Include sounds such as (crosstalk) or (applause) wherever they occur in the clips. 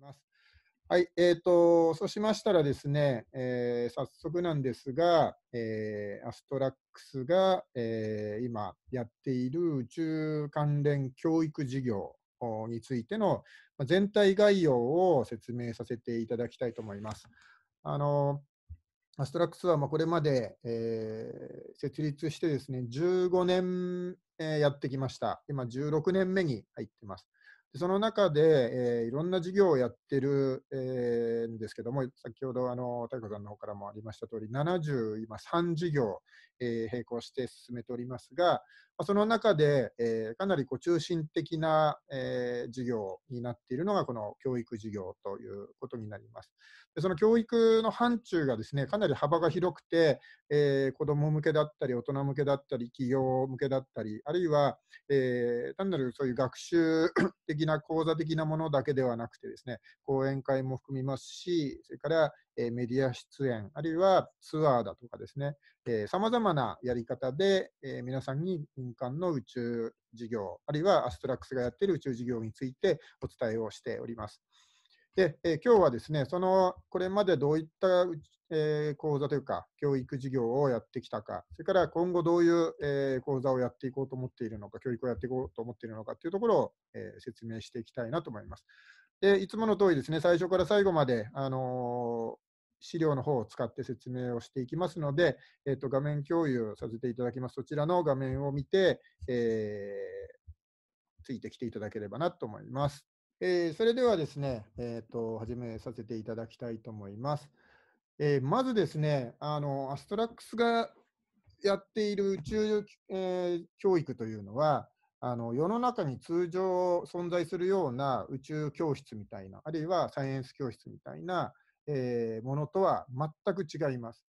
ます。はい、えーと、そうしましたらですね、えー、早速なんですが、えー、アストラックスが、えー、今やっている宇宙関連教育事業についての全体概要を説明させていただきたいと思います。あのアストラックスはこれまで、えー、設立してですね15年、えー、やってきました。今16年目に入ってます。その中で、えー、いろんな事業をやってる、えー、んですけども、先ほどあの太子さんの方からもありました通り、70、今3事業、えー、並行して進めておりますが、その中で、えー、かなりこう中心的な、えー、授業になっているのがこの教育授業ということになります。でその教育の範疇がですねかなり幅が広くて、えー、子ども向けだったり大人向けだったり企業向けだったりあるいは、えー、単なるそういう学習的な講座的なものだけではなくてですね講演会も含みますしそれからえメディア出演、あるいはツアーだとかですね、さまざまなやり方で、え皆さんに民間の宇宙事業、あるいはアストラックスがやっている宇宙事業についてお伝えをしております。で、え今日はですね、そのこれまでどういった、え講座というか、教育事業をやってきたか、それから今後どういう、え講座をやっていこうと思っているのか、教育をやっていこうと思っているのかというところを、え説明していきたいなと思います。でいつもの通りですね、最初から最後まで、あの資料の方を使って説明をしていきますので、えー、と画面共有させていただきます。そちらの画面を見て、えー、ついてきていただければなと思います。えー、それではですね、えーと、始めさせていただきたいと思います。えー、まずですね、あのアストラックスがやっている宇宙、えー、教育というのは、あの世の中に通常存在するような宇宙教室みたいな、あるいはサイエンス教室みたいな、えー、ものとは全く違います。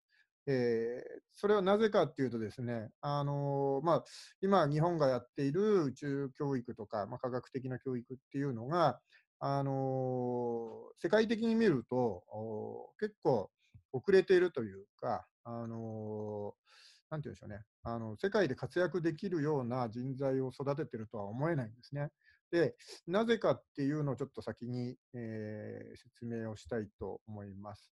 えー、それはなぜかっていうとですね、あのー、まあ、今日本がやっている宇宙教育とか、まあ、科学的な教育っていうのが、あのー、世界的に見ると結構遅れているというか、あのなんて言うんでしょうねあの、世界で活躍できるような人材を育ててるとは思えないんですね。で、なぜかっていうのをちょっと先に、えー、説明をしたいと思います。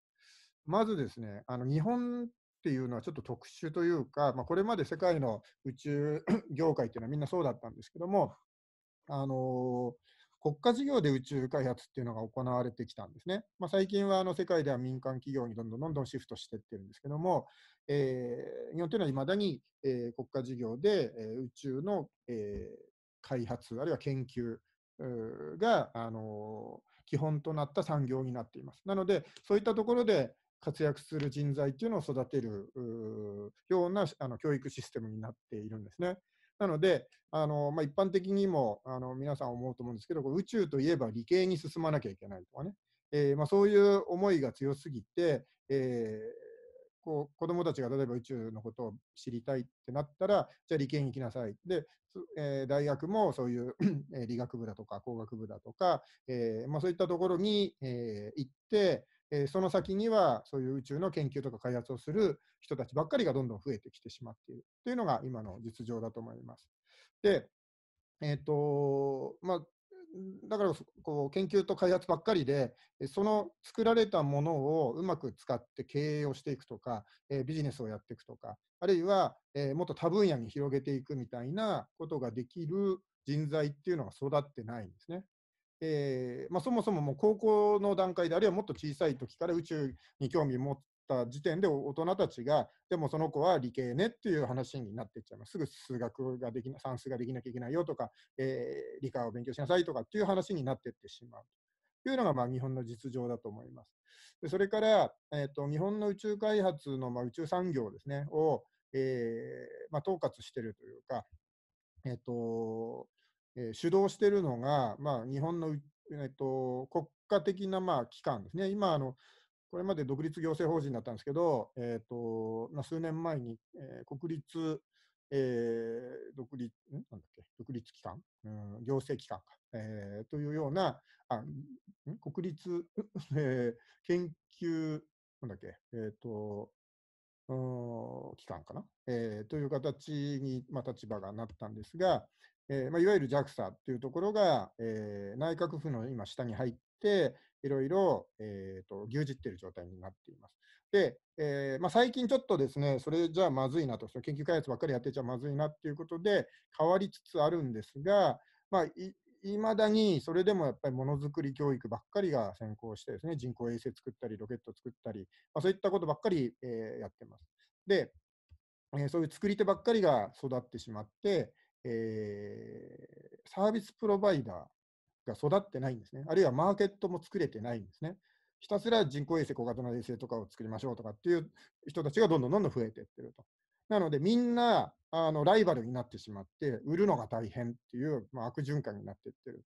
まずですね、あの日本っていうのはちょっと特殊というか、まあ、これまで世界の宇宙 (coughs) 業界っていうのはみんなそうだったんですけども、あのー、国家事業で宇宙開発っていうのが行われてきたんですね。まあ、最近はあの世界では民間企業にどんどんどんどんシフトしていってるんですけども、えー、日本というのはいまだに、えー、国家事業で、え宇宙の、え開発、あるいは研究が、あの基本となった産業になっています。なので、そういったところで活躍する人材っていうのを育てるようなあの教育システムになっているんですね。なので、あのまあ、一般的にもあの皆さん思うと思うんですけど、宇宙といえば理系に進まなきゃいけないとかね、えー、まあ、そういう思いが強すぎて、えこう子どもたちが例えば宇宙のことを知りたいってなったらじゃあ理系に行きなさいで、えー、大学もそういう (clears throat) 理学部だとか工学部だとか、えー、まあ、そういったところに、えー、行って、えその先にはそういう宇宙の研究とか開発をする人たちばっかりがどんどん増えてきてしまっているというのが今の実情だと思います。でえーとまあ、だからこう研究と開発ばっかりでその作られたものをうまく使って経営をしていくとか、えビジネスをやっていくとかあるいは、えもっと多分野に広げていくみたいなことができる人材っていうのが育ってないんですね。えーまあ、そもそももう高校の段階であるいはもっと小さい時から宇宙に興味を持っった時点で大人たちが、でもその子は理系ねっていう話になっていっちゃいます。すぐ数学ができな、算数ができなきゃいけないよとか、えー、理科を勉強しなさいとかっていう話になっていってしまう。というのがまあ日本の実情だと思います。でそれから、えーと、日本の宇宙開発のまあ宇宙産業ですねを、えー、まあ、統括しているというか、えーとえー、主導しているのが、まあ、日本の、えーと、と国家的なまあ機関ですね。今あのこれまで独立行政法人だったんですけど、えーとまあ、数年前に、えー、国立、えー、独立んなんだっけ独立機関、うん、行政機関か、えー、というようなあ国立、えー、研究なんだっけ、えーと、ん、機関かな、えー、という形に、まあ、立場がなったんですが、えーまあ、いわゆる JAXA っていうところが、えー、内閣府の今下に入って、いろいろ、えーと、牛耳っている状態になっています。で、えーまあ、最近ちょっとですね、それじゃあまずいなと、そ研究開発ばっかりやってちゃまずいなっていうことで変わりつつあるんですが、まあい、いまだにそれでもやっぱりものづくり教育ばっかりが先行してですね、人工衛星作ったり、ロケット作ったり、まあ、そういったことばっかり、えー、やってます。で、えー、そういう作り手ばっかりが育ってしまって、えー、サービスプロバイダー、が育ってないんですね。あるいはマーケットも作れてないんですね。ひたすら人工衛星、小型の衛星とかを作りましょうとかっていう人たちがどんどんどんどん増えていってると。なので、みんなあのライバルになってしまって、売るのが大変っていう、まあ、悪循環になっていってる。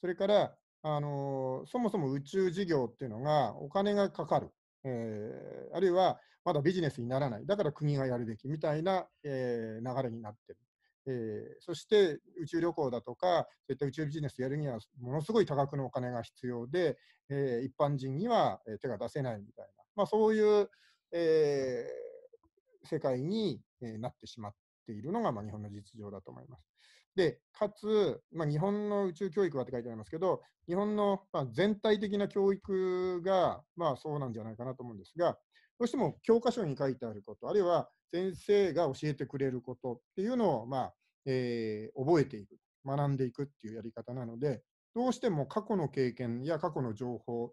それから、あのそもそも宇宙事業っていうのがお金がかかる、えー、あるいはまだビジネスにならない、だから国がやるべきみたいな、えー、流れになってる。えー、そして宇宙旅行だとか、そういった宇宙ビジネスやるには、ものすごい多額のお金が必要で、えー、一般人には手が出せないみたいな、まあ、そういう、えー、世界になってしまっているのが、まあ、日本の実情だと思います。で、かつ、まあ、日本の宇宙教育はって書いてありますけど、日本の、まあ、全体的な教育が、まあ、そうなんじゃないかなと思うんですが、どうしても教科書に書いてあること、あるいは先生が教えてくれることっていうのを、まあえー、覚えていく、学んでいくっていうやり方なので、どうしても過去の経験や過去の情報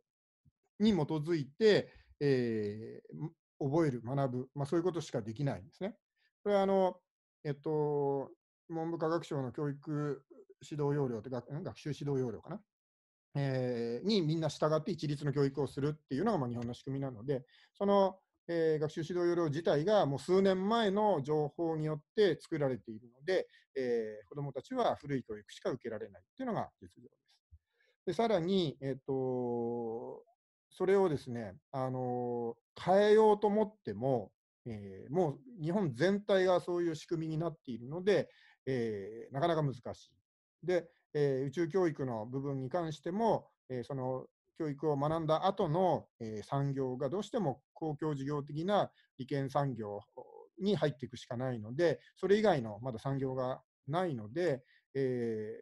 に基づいて、えー、覚える、学ぶ、まあ、そういうことしかできないんですね。これはあの、えっと、文部科学省の教育指導要領って学学習指導要領かなえー、にみんな従って一律の教育をするっていうのがまあ日本の仕組みなので、その、えー、学習指導要領自体がもう数年前の情報によって作られているので、えー、子どもたちは古い教育しか受けられないっていうのが実情です。でさらに、えーと、それをですね、あの変えようと思っても、えー、もう日本全体がそういう仕組みになっているので、えー、なかなか難しい。で、えー、宇宙教育の部分に関しても、えー、その教育を学んだ後の、えー、産業がどうしても公共事業的な利権産業に入っていくしかないので、それ以外のまだ産業がないので、え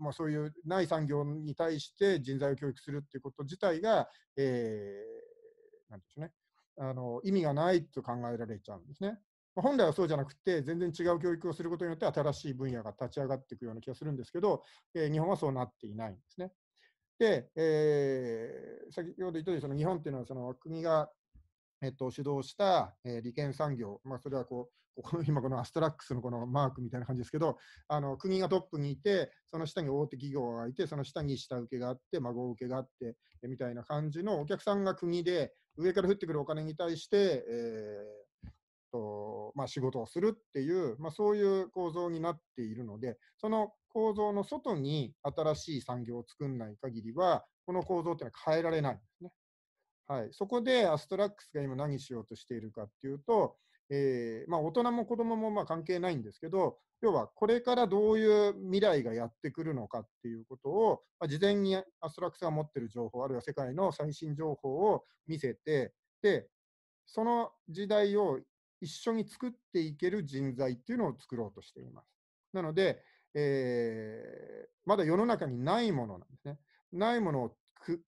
ー、まそういうない産業に対して人材を教育するっていうこと自体が、えー、なんでしょうね、あの意味がないと考えられちゃうんですね。本来はそうじゃなくて、全然違う教育をすることによって新しい分野が立ち上がっていくような気がするんですけど、えー、日本はそうなっていないんですね。で、えー、先ほど言ったように、その日本っていうのはその国が、えっと、主導した、えー、利権産業、まあ、それはこう、こ今このアストラックスのこのマークみたいな感じですけど、あの国がトップにいて、その下に大手企業がいて、その下に下請けがあって、孫請けがあって、みたいな感じのお客さんが国で、上から降ってくるお金に対して、えーとまあ、仕事をするっていう、まあ、そういう構造になっているので、その構造の外に新しい産業を作んない限りは、この構造っていうのは変えられないんですね。はい、そこでアストラックスが今何しようとしているかっていうと、えー、まあ、大人も子どももま関係ないんですけど要はこれからどういう未来がやってくるのかっていうことを、まあ、事前にアストラックスが持ってる情報あるいは世界の最新情報を見せてでその時代を一緒に作っていける人材っていうのを作ろうとしています。なので、えー、まだ世の中にないものなんですね。ないものをく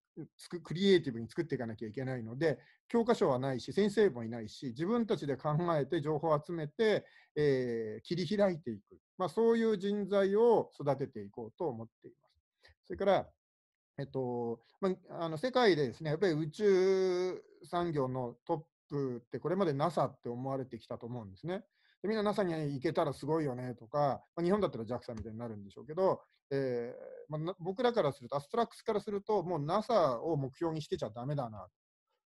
クリエイティブに作っていかなきゃいけないので、教科書はないし、先生もいないし、自分たちで考えて情報を集めて、えー、切り開いていく、まあ、そういう人材を育てていこうと思っています。それから、えっとまあ、あの世界でですねやっぱり宇宙産業のトップってこれまで NASA って思われてきたと思うんですね。でみんな NASA に行けたらすごいよねとか、まあ、日本だったら JAXA みたいになるんでしょうけど、えーまあ、僕らからすると、アストラックスからすると、もう NASA を目標にしてちゃだめだな、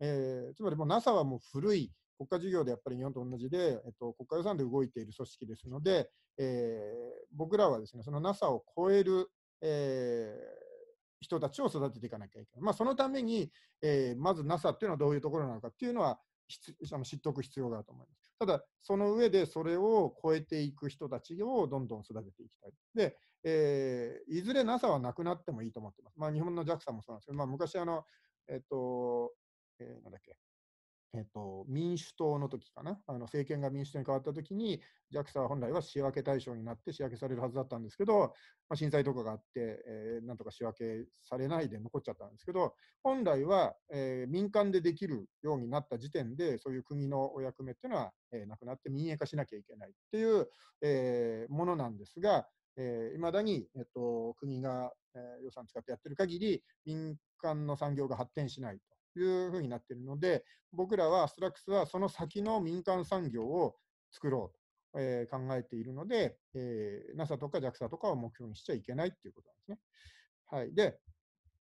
えー、つまりもう NASA はもう古い国家事業でやっぱり日本と同じで、えっと、国家予算で動いている組織ですので、えー、僕らはですねその NASA を超える、えー、人たちを育てていかなきゃいけない。まあ、そのために、えー、まず NASA っていうのはどういうところなのかっていうのは、知っておく必要があると思います。ただ、その上でそれを超えていく人たちをどんどん育てていきたい。で、えー、いずれ NASA はなくなってもいいと思ってます。まあ、日本の JAXA もそうなんですけど、まあ、昔あの、えっ、ー、と、えー、なんだっけ、えっと、民主党の時かな、あの政権が民主党に変わった時に、JAXA は本来は仕分け対象になって仕分けされるはずだったんですけど、まあ、震災とかがあって、えー、なんとか仕分けされないで残っちゃったんですけど、本来は、えー、民間でできるようになった時点で、そういう国のお役目っていうのは、えー、なくなって民営化しなきゃいけないっていう、えー、ものなんですが、い、えー、ま、だに、えっと、国が、えー、予算使ってやってる限り、民間の産業が発展しないと。いうふうになっているので、僕らは、ストラックスはその先の民間産業を作ろうと、えー、考えているので、えー、NASA とか JAXA とかを目標にしちゃいけないっていうことなんですね。はい、で、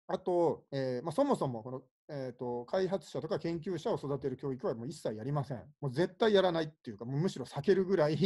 あと、えーまあ、そもそもこの、えーと、と開発者とか研究者を育てる教育はもう一切やりません。もう絶対やらないっていうか、もうむしろ避けるぐらい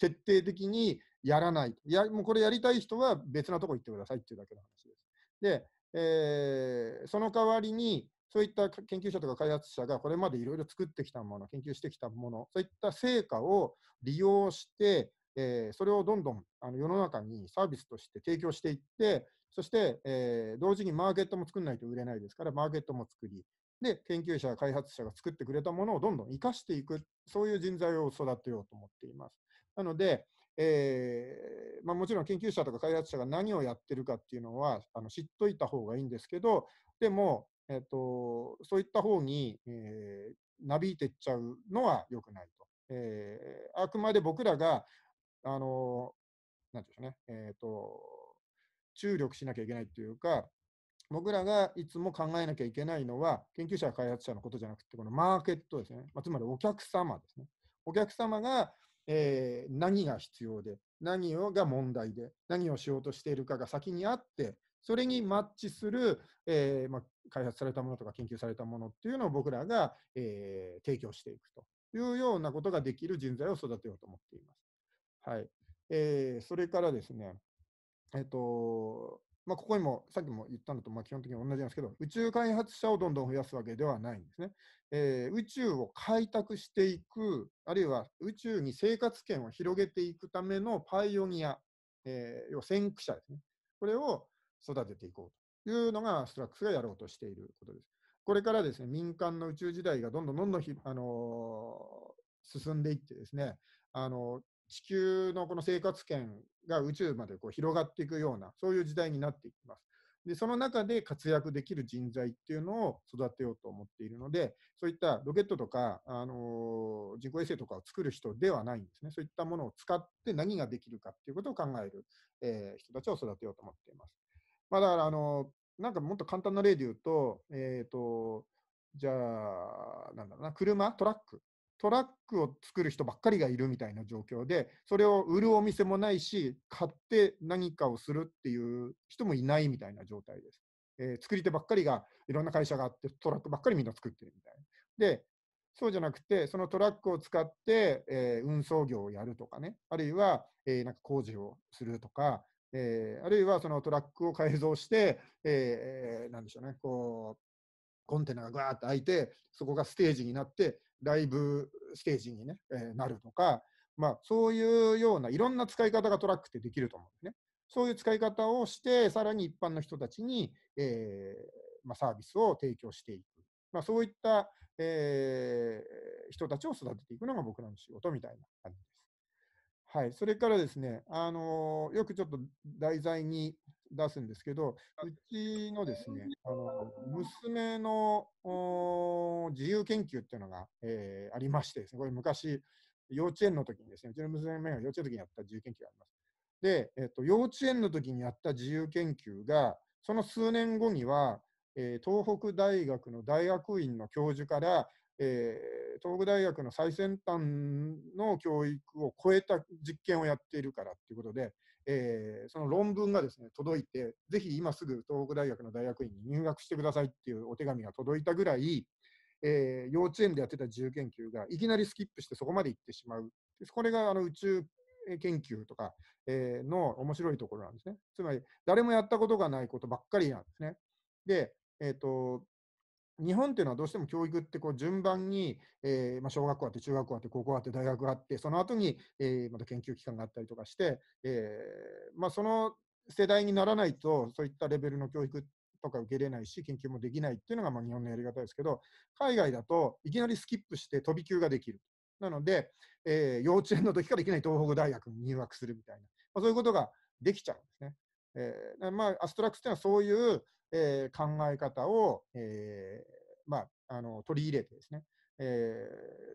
徹底的にやらない。いやもうこれやりたい人は別なとこ行ってくださいっていうだけの話です。で、えー、その代わりに、そういった研究者とか開発者がこれまでいろいろ作ってきたもの、研究してきたもの、そういった成果を利用して、えー、それをどんどんあの世の中にサービスとして提供していって、そして、えー、同時にマーケットも作んないと売れないですから、マーケットも作り、で、研究者、開発者が作ってくれたものをどんどん生かしていく、そういう人材を育てようと思っています。なので、えー、まあ、もちろん研究者とか開発者が何をやってるかっていうのはあの知っといた方がいいんですけど、でも、えっと、そういった方に、えなびいていっちゃうのは良くないと。えあくまで僕らが、あのなんていうんでしょうね、えっと、注力しなきゃいけないというか、僕らがいつも考えなきゃいけないのは、研究者や開発者のことじゃなくて、このマーケットですね、まあ、つまりお客様ですね。お客様が、えー、何が必要で、何が問題で、何をしようとしているかが先にあって、それにマッチする、えーまあ、開発されたものとか研究されたものっていうのを僕らが、えー、提供していくというようなことができる人材を育てようと思っています。はいえー、それからですね、えっ、ー、とまあ、ここにもさっきも言ったのとまあ基本的に同じなんですけど宇宙開発者をどんどん増やすわけではないんですね、えー、宇宙を開拓していくあるいは宇宙に生活圏を広げていくためのパイオニア、えー、要は先駆者ですねこれを育てていこうというのがストラックスがやろうとしていることです。これからですね民間の宇宙時代がどんどんどんどんあの進んでいってですねあの地球のこの生活圏が宇宙までこう広がっていくようなそういう時代になっていきます。でその中で活躍できる人材っていうのを育てようと思っているのでそういったロケットとか、あの人工衛星とかを作る人ではないんですねそういったものを使って何ができるかっていうことを考える、えー、人たちを育てようと思っています。まあ、だからあの、なんかもっと簡単な例で言うと、えっ、ー、と、じゃあ、なんだろうな、車、トラック。トラックを作る人ばっかりがいるみたいな状況で、それを売るお店もないし、買って何かをするっていう人もいないみたいな状態です。えー、作り手ばっかりがいろんな会社があって、トラックばっかりみんな作ってるみたいな。で、そうじゃなくて、そのトラックを使って、えー、運送業をやるとかね、あるいは、えー、なんか工事をするとか、えー、あるいはそのトラックを改造して、えー、なんでしょうね、こう、コンテナがガーっと開いて、そこがステージになって、ライブステージにね、ねえー、なるとか、まあ、そういうようないろんな使い方がトラックってできると思うんですね。そういう使い方をして、さらに一般の人たちに、えーまあ、サービスを提供していく。まあ、そういった、えー、人たちを育てていくのが僕らの仕事みたいな感じはい、それからですね、あのー、よくちょっと題材に出すんですけど、うちのですね、あの娘の自由研究っていうのが、えー、ありましてですね、これ昔、幼稚園の時にですね、うちの娘が幼稚園の時にやった自由研究があります。で、えっと、幼稚園の時にやった自由研究が、その数年後には、えー、東北大学の大学院の教授からえー、東北大学の最先端の教育を超えた実験をやっているからということで、えー、その論文がですね届いて、ぜひ今すぐ東北大学の大学院に入学してくださいっていうお手紙が届いたぐらい、えー、幼稚園でやってた自由研究がいきなりスキップしてそこまで行ってしまう。これがあの宇宙研究とか、えの面白いところなんですね。つまり、誰もやったことがないことばっかりなんですね。で、えーと日本っていうのはどうしても教育ってこう順番に、えーまあ、小学校あって中学校あって高校あって大学があってその後に、えー、また研究機関があったりとかして、えーまあ、その世代にならないとそういったレベルの教育とか受けれないし研究もできないっていうのがまあ日本のやり方ですけど海外だといきなりスキップして飛び級ができる。なので、えー、幼稚園の時からいきなり東北大学に入学するみたいな、まあ、そういうことができちゃうんですね。えー、まあ、アストラックスというのはそういう、えー、考え方を、えー、まあ、あの取り入れてですね、え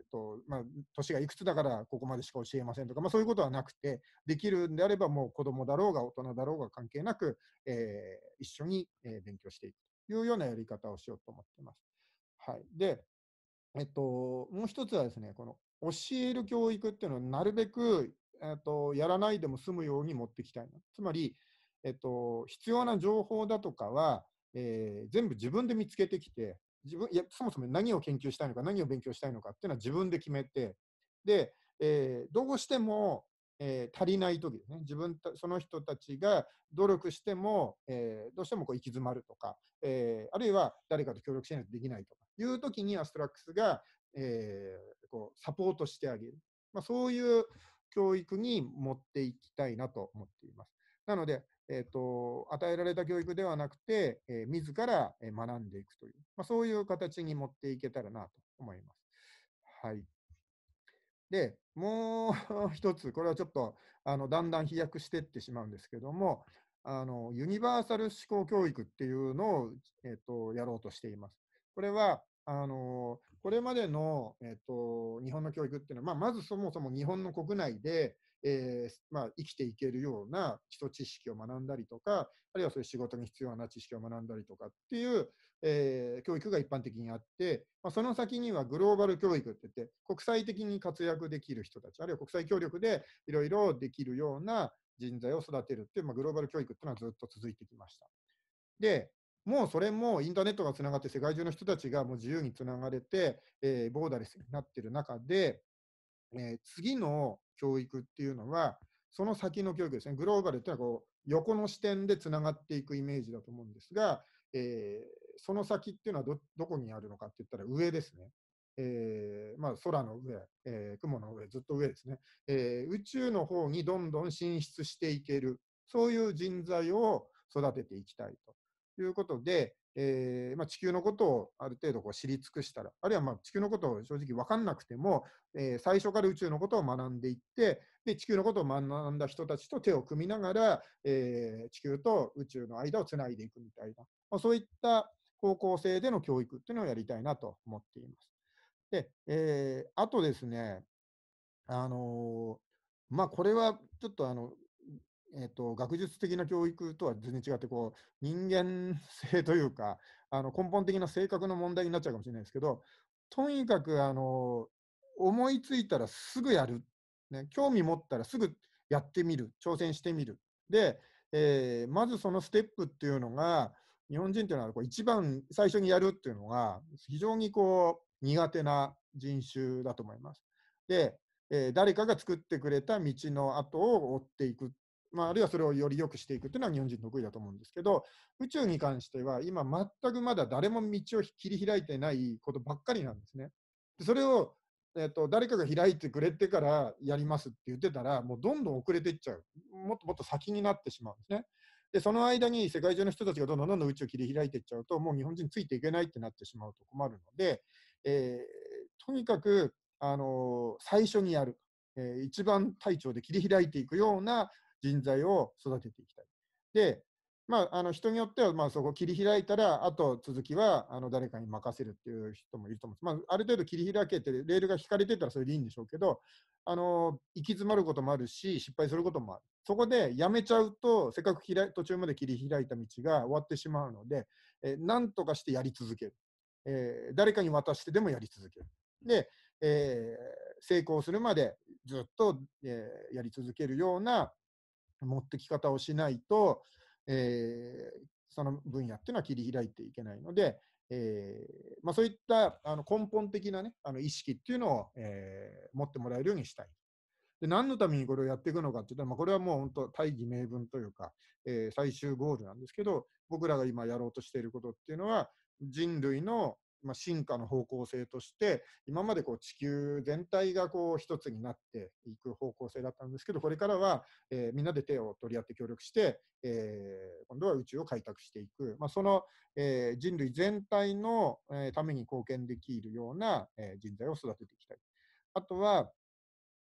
ーとまあ、年がいくつだからここまでしか教えませんとか、まあ、そういうことはなくて、できるんであればもう子どもだろうが大人だろうが関係なく、えー、一緒に、勉強していくというようなやり方をしようと思っています。はい、で、えっと、もう一つはですね、この教える教育っていうのはなるべく、えっと、やらないでも済むように持っていきたいな。つまり、えっと、必要な情報だとかは、えー、全部自分で見つけてきて自分いやそもそも何を研究したいのか何を勉強したいのかっていうのは自分で決めてで、えー、どうしても、えー、足りない時ですね自分その人たちが努力しても、えどうしてもこう行き詰まるとか、えあるいは誰かと協力しないとできないとかいう時にアストラックスが、えこうサポートしてあげる、まあ、そういう教育に持っていきたいなと思っています。なのでえっ、ー、と、与えられた教育ではなくて、えー、自ら学んでいくという、まあ、そういう形に持っていけたらなと思います。はい。で、もう (laughs) 一つ、これはちょっと、あの、だんだん飛躍していってしまうんですけども、あの、ユニバーサル思考教育っていうのを、えっ、ー、と、やろうとしています。これは、あの、これまでの、えっ、ー、と、日本の教育っていうのは、まあ、まずそもそも日本の国内で、えー、まあ、生きていけるような基礎知識を学んだりとか、あるいはそういう仕事に必要な知識を学んだりとかっていう、えー、教育が一般的にあって、まあ、その先にはグローバル教育って言って、国際的に活躍できる人たち、あるいは国際協力でいろいろできるような人材を育てるっていう、まあ、グローバル教育っていうのはずっと続いてきました。で、もうそれもインターネットがつながって世界中の人たちがもう自由につながれて、えー、ボーダレスになってる中で、えー、次の教育っていうのは、その先の教育ですね、グローバルっていうのはこう横の視点でつながっていくイメージだと思うんですが、えー、その先っていうのはどどこにあるのかって言ったら上ですね。えーまあ、空の上、えー、雲の上、ずっと上ですね、えー、宇宙の方にどんどん進出していける、そういう人材を育てていきたいということで、えー、まあ、地球のことをある程度こう知り尽くしたら、あるいはま地球のことを正直分かんなくても、えー、最初から宇宙のことを学んでいって、で地球のことを学んだ人たちと手を組みながら、えー、地球と宇宙の間をつないでいくみたいな、まあ、そういった高校生での教育っていうのをやりたいなと思っています。で、えあとですね、あのまあ、これはちょっとあのえーと、学術的な教育とは全然違ってこう人間性というかあの根本的な性格の問題になっちゃうかもしれないですけどとにかくあの思いついたらすぐやる、ね、興味持ったらすぐやってみる挑戦してみるで、えー、まずそのステップっていうのが日本人っていうのはこう一番最初にやるっていうのが非常にこう苦手な人種だと思います。で、えー、誰かが作ってくれた道の跡を追っていくっまあ、あるいはそれをより良くしていくというのは日本人得意だと思うんですけど宇宙に関しては今全くまだ誰も道を切り開いてないことばっかりなんですね。でそれを、えーと、誰かが開いてくれてからやりますって言ってたらもうどんどん遅れていっちゃうもっともっと先になってしまうんですね。でその間に世界中の人たちがどんどんどんどん宇宙を切り開いていっちゃうともう日本人ついていけないってなってしまうと困るので、えー、とにかく、あのー、最初にやる、えー、一番体調で切り開いていくような人材を育てていきたい。で、まあ、あの人によっては、まあ、そこ切り開いたら、あと続きはあの誰かに任せるっていう人もいると思うんです。まあ、ある程度切り開けて、レールが引かれてたらそれでいいんでしょうけど、あの行き詰まることもあるし、失敗することもある。そこでやめちゃうと、せっかく途中まで切り開いた道が終わってしまうので、えー、何とかしてやり続ける、えー、誰かに渡してでもやり続ける。で、えー、成功するまでずっと、えー、やり続けるような持ってき方をしないと、えー、その分野っていうのは切り開いていけないので、えーまあ、そういったあの根本的な、ね、あの意識っていうのを、えー、持ってもらえるようにしたい。で何のためにこれをやっていくのかっていうと、まあ、これはもう本当大義名分というか、えー、最終ゴールなんですけど僕らが今やろうとしていることっていうのは人類のまあ、進化の方向性として今までこう地球全体がこう一つになっていく方向性だったんですけどこれからは、えー、みんなで手を取り合って協力して、えー、今度は宇宙を開拓していく、まあ、その、えー、人類全体の、えために貢献できるような、え人材を育てていきたい。あとは、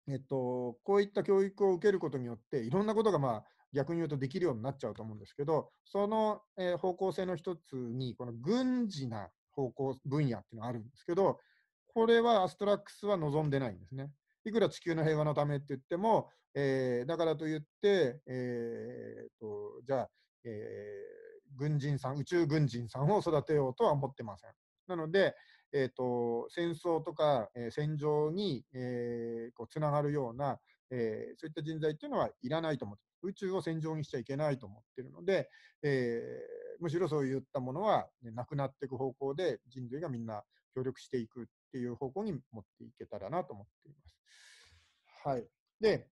えっと、こういった教育を受けることによっていろんなことが、まあ、逆に言うとできるようになっちゃうと思うんですけどその、え方向性の一つにこの軍事な方向、分野っていうのがあるんですけど、これはアストラックスは望んでないんですね。いくら地球の平和のためって言っても、えー、だからといって、えーと、じゃあ、えー、軍人さん、宇宙軍人さんを育てようとは思ってません。なので、えーと、戦争とか、えー、戦場に、えー、こうつながるような、えー、そういった人材っていうのはいらないと思って宇宙を戦場にしちゃいけないと思ってるので、えむしろそういったものは、ね、なくなっていく方向で人類がみんな協力していくっていう方向に持っていけたらなと思っています。はい、で、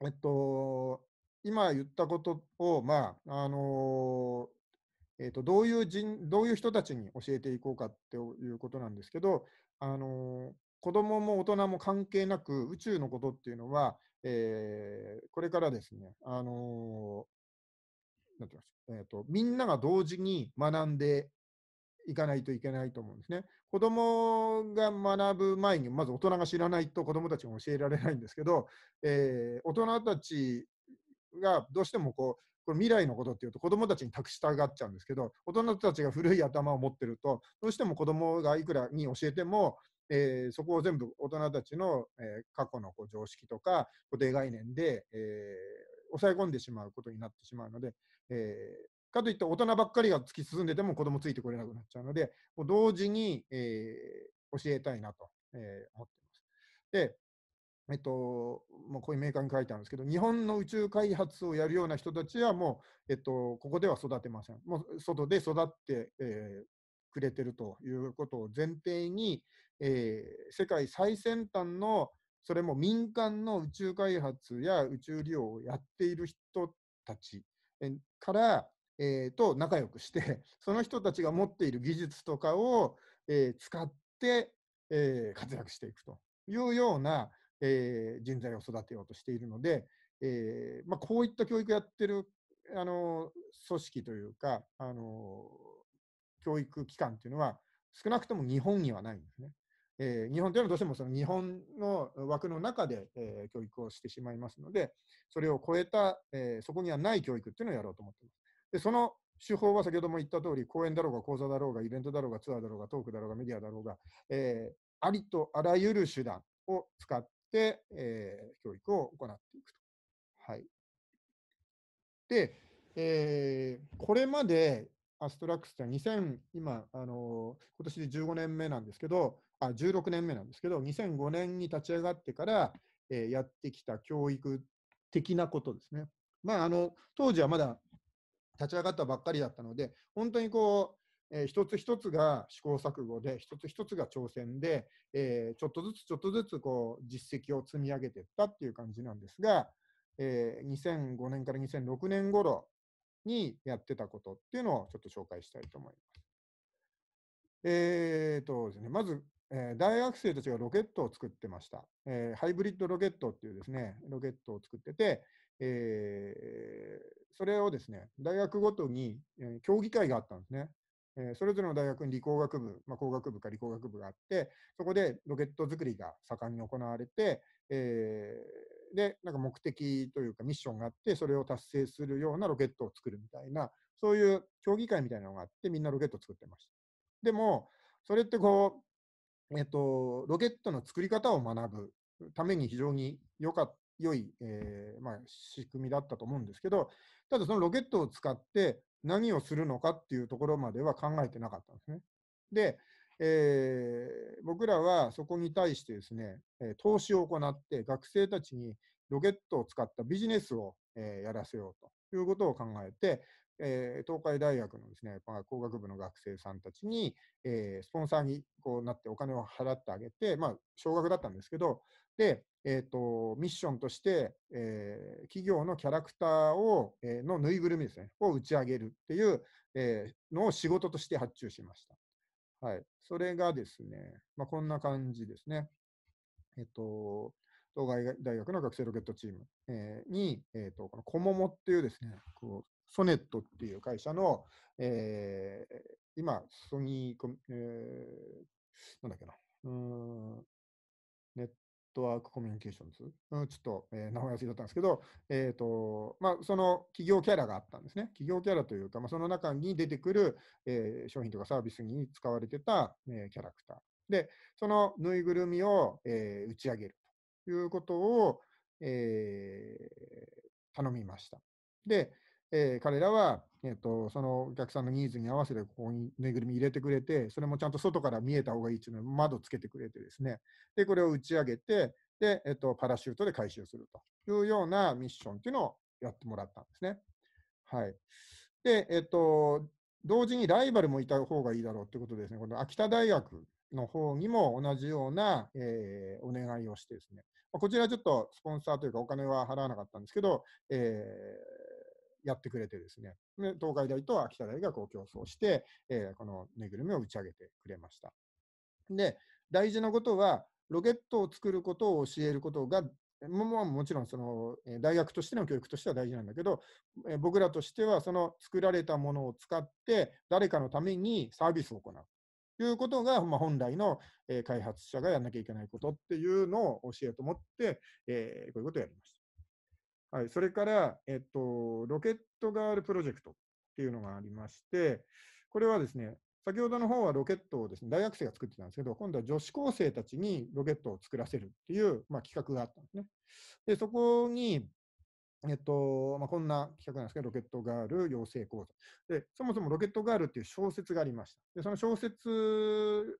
えっと、今言ったことを、まああのえっと、どういう人どういう人たちに教えていこうかっていうことなんですけど、あの子どもも大人も関係なく宇宙のことっていうのは、えー、これからですね、あのなんていうえーと、みんなが同時に学んでいかないといけないと思うんですね。子どもが学ぶ前に、まず大人が知らないと子どもたちが教えられないんですけど、えー、大人たちがどうしてもこう、これ未来のことっていうと子どもたちに託したがっちゃうんですけど大人たちが古い頭を持ってるとどうしても子どもがいくらに教えても、えー、そこを全部大人たちの、えー、過去のこう常識とか固定概念で、え抑え込んでしまうことになってしまうので、えー、かといって大人ばっかりが突き進んでても子供ついてこれなくなっちゃうので、もう同時に、えー、教えたいなと、え思ってます。で、えっと、もうこういうメーカーに書いてあるんですけど、日本の宇宙開発をやるような人たちはもう、えっと、ここでは育てません。もう外で育って、えー、くれてるということを前提に、えー、世界最先端のそれも民間の宇宙開発や宇宙利用をやっている人たちから、えー、と仲良くして、(laughs) その人たちが持っている技術とかを、えー、使って、えー、活躍していくというような、えー、人材を育てようとしているので、えーまあ、こういった教育やってるあの組織というかあの教育機関というのは少なくとも日本にはないんですね。えー、日本というのはどうしてもその日本の枠の中で、えー、教育をしてしまいますので、それを超えた、えー、そこにはない教育っていうのをやろうと思っています。でその手法は先ほども言った通り、講演だろうが講座だろうが、イベントだろうが、ツアーだろうが、トークだろうが、メディアだろうが、えありとあらゆる手段を使って、え教育を行っていくと。はい、で、えこれまでアストラックスというのは2000今あの今年で15年目なんですけどあ16年目なんですけど2005年に立ち上がってから、えー、やってきた教育的なことですね。まあ、あの当時はまだ立ち上がったばっかりだったので本当にこう、えー、一つ一つが試行錯誤で一つ一つが挑戦で、えー、ちょっとずつちょっとずつこう実績を積み上げていったっていう感じなんですが、えー、2005年から2006年頃にやってたことっていうのをちょっと紹介したいと思います。えーとですね、まずえー、大学生たちがロケットを作ってました、えー、ハイブリッドロケットっていうですねロケットを作ってて、えー、それをですね大学ごとに、え協議会があったんですね、えそれぞれの大学に理工学部、まあ、工学部か理工学部があってそこでロケット作りが盛んに行われて、えでなんか目的というかミッションがあってそれを達成するようなロケットを作るみたいなそういう協議会みたいなのがあってみんなロケットを作ってました。でもそれってこうえっと、ロケットの作り方を学ぶために非常に良か良い、えー、まあ、仕組みだったと思うんですけど、ただそのロケットを使って何をするのかっていうところまでは考えてなかったんですね。で、えー、僕らはそこに対してですね、え投資を行って学生たちにロケットを使ったビジネスを、えやらせようということを考えて、えー、東海大学のですね、まあ、工学部の学生さんたちに、えー、スポンサーにこうなってお金を払ってあげて、まあ、少額だったんですけど、で、えっ、ー、と、ミッションとして、えー、企業のキャラクターを、えー、のぬいぐるみですね、を打ち上げるっていう、えー、のを仕事として発注しました。はい。それがですね、まあ、こんな感じですね。えっ、と、東海大学の学生ロケットチーム、えー、に、えっ、と、このこももっていうですね、こうソネットっていう会社の、えー、今、ソニーえー、なんだっけな、うん、ネットワークコミュニケーションズ、うん、ちょっと、えー、名前忘れちゃったんですけど、えーとまあ、その企業キャラがあったんですね。企業キャラというか、まあ、その中に出てくる、えー、商品とかサービスに使われてた、えー、キャラクター。で、そのぬいぐるみを、えー、打ち上げるということを、えー、頼みました。で、えー、彼らは、えーと、そのお客さんのニーズに合わせてここにぬいぐるみ入れてくれて、それもちゃんと外から見えた方がいいというのを窓つけてくれてですね、でこれを打ち上げて、でえーと、パラシュートで回収するというようなミッションというのをやってもらったんですね。はい、で、えーと、同時にライバルもいた方がいいだろうということですね、この秋田大学の方にも同じような、えー、お願いをしてですね、こちらちょっとスポンサーというかお金は払わなかったんですけど、えーやってくれてですね、で東海大と秋田大がこう競争して、えー、このぬいぐるみを打ち上げてくれました。で、大事なことは、ロケットを作ることを教えることがももちろんその大学としての教育としては大事なんだけど僕らとしてはその作られたものを使って誰かのためにサービスを行うということが、ま本来の開発者がやらなきゃいけないことっていうのを教えようと思って、えこういうことをやりました。はい、それから、えっと、ロケットガールプロジェクトっていうのがありまして、これはですね、先ほどの方はロケットをですね、大学生が作ってたんですけど、今度は女子高生たちにロケットを作らせるっていう、まあ、企画があったんですね。で、そこに、えっと、まあ、こんな企画なんですけど、ロケットガール養成講座。で、そもそもロケットガールっていう小説がありました。で、その小説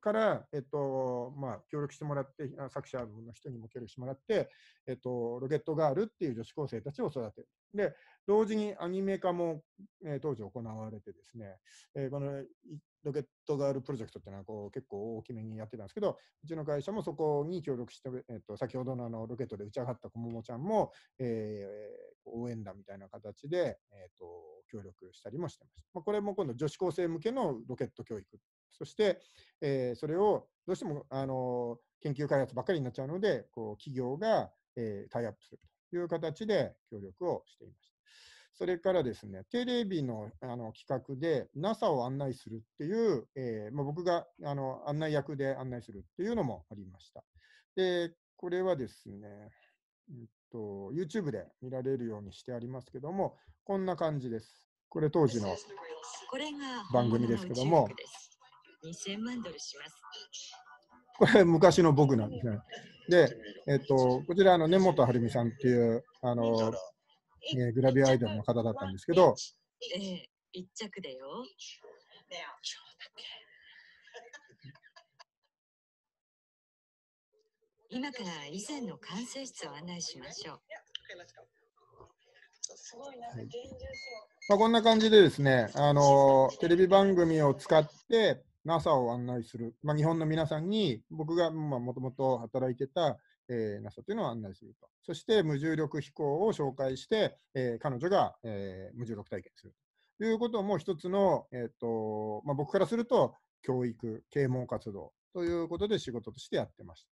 から、えっとまあ、協力してもらって作者の人にも協力してもらって、えっと、ロケットガールっていう女子高生たちを育てる。で同時にアニメ化も、えー、当時行われてですね、えー、このロケットガールプロジェクトっていうのはこう結構大きめにやってたんですけどうちの会社もそこに協力して、えーと、先ほどのあのロケットで打ち上がったこももちゃんも、えー、応援団みたいな形で、えーと、協力したりもしてます。まあ、これも今度女子高生向けのロケット教育そして、えー、それをどうしても、あの研究開発ばっかりになっちゃうので、こう企業が、えー、タイアップするという形で協力をしていました。それからですね、テレビのあの企画で NASA を案内するっていう、えーまあ、僕があの案内役で案内するっていうのもありました。で、これはですね、えっと、YouTube で見られるようにしてありますけども、こんな感じです。これ当時の番組ですけども、2000万ドルします。これ昔の僕なんですね。で、えっと、こちらの根本晴美さんっていうあの、えー、グラビアアイドルの方だったんですけど、えー、一着だよ。今から以前の完成室を案内しましょう。はい、まあ、こんな感じでですね、あのテレビ番組を使って、NASA を案内する、まあ、日本の皆さんに僕がもともと働いてた、えー、NASA というのを案内すると。そして無重力飛行を紹介して、えー、彼女が、えー、無重力体験するということも一つの、えーとまあ、僕からすると教育、啓蒙活動ということで仕事としてやってました。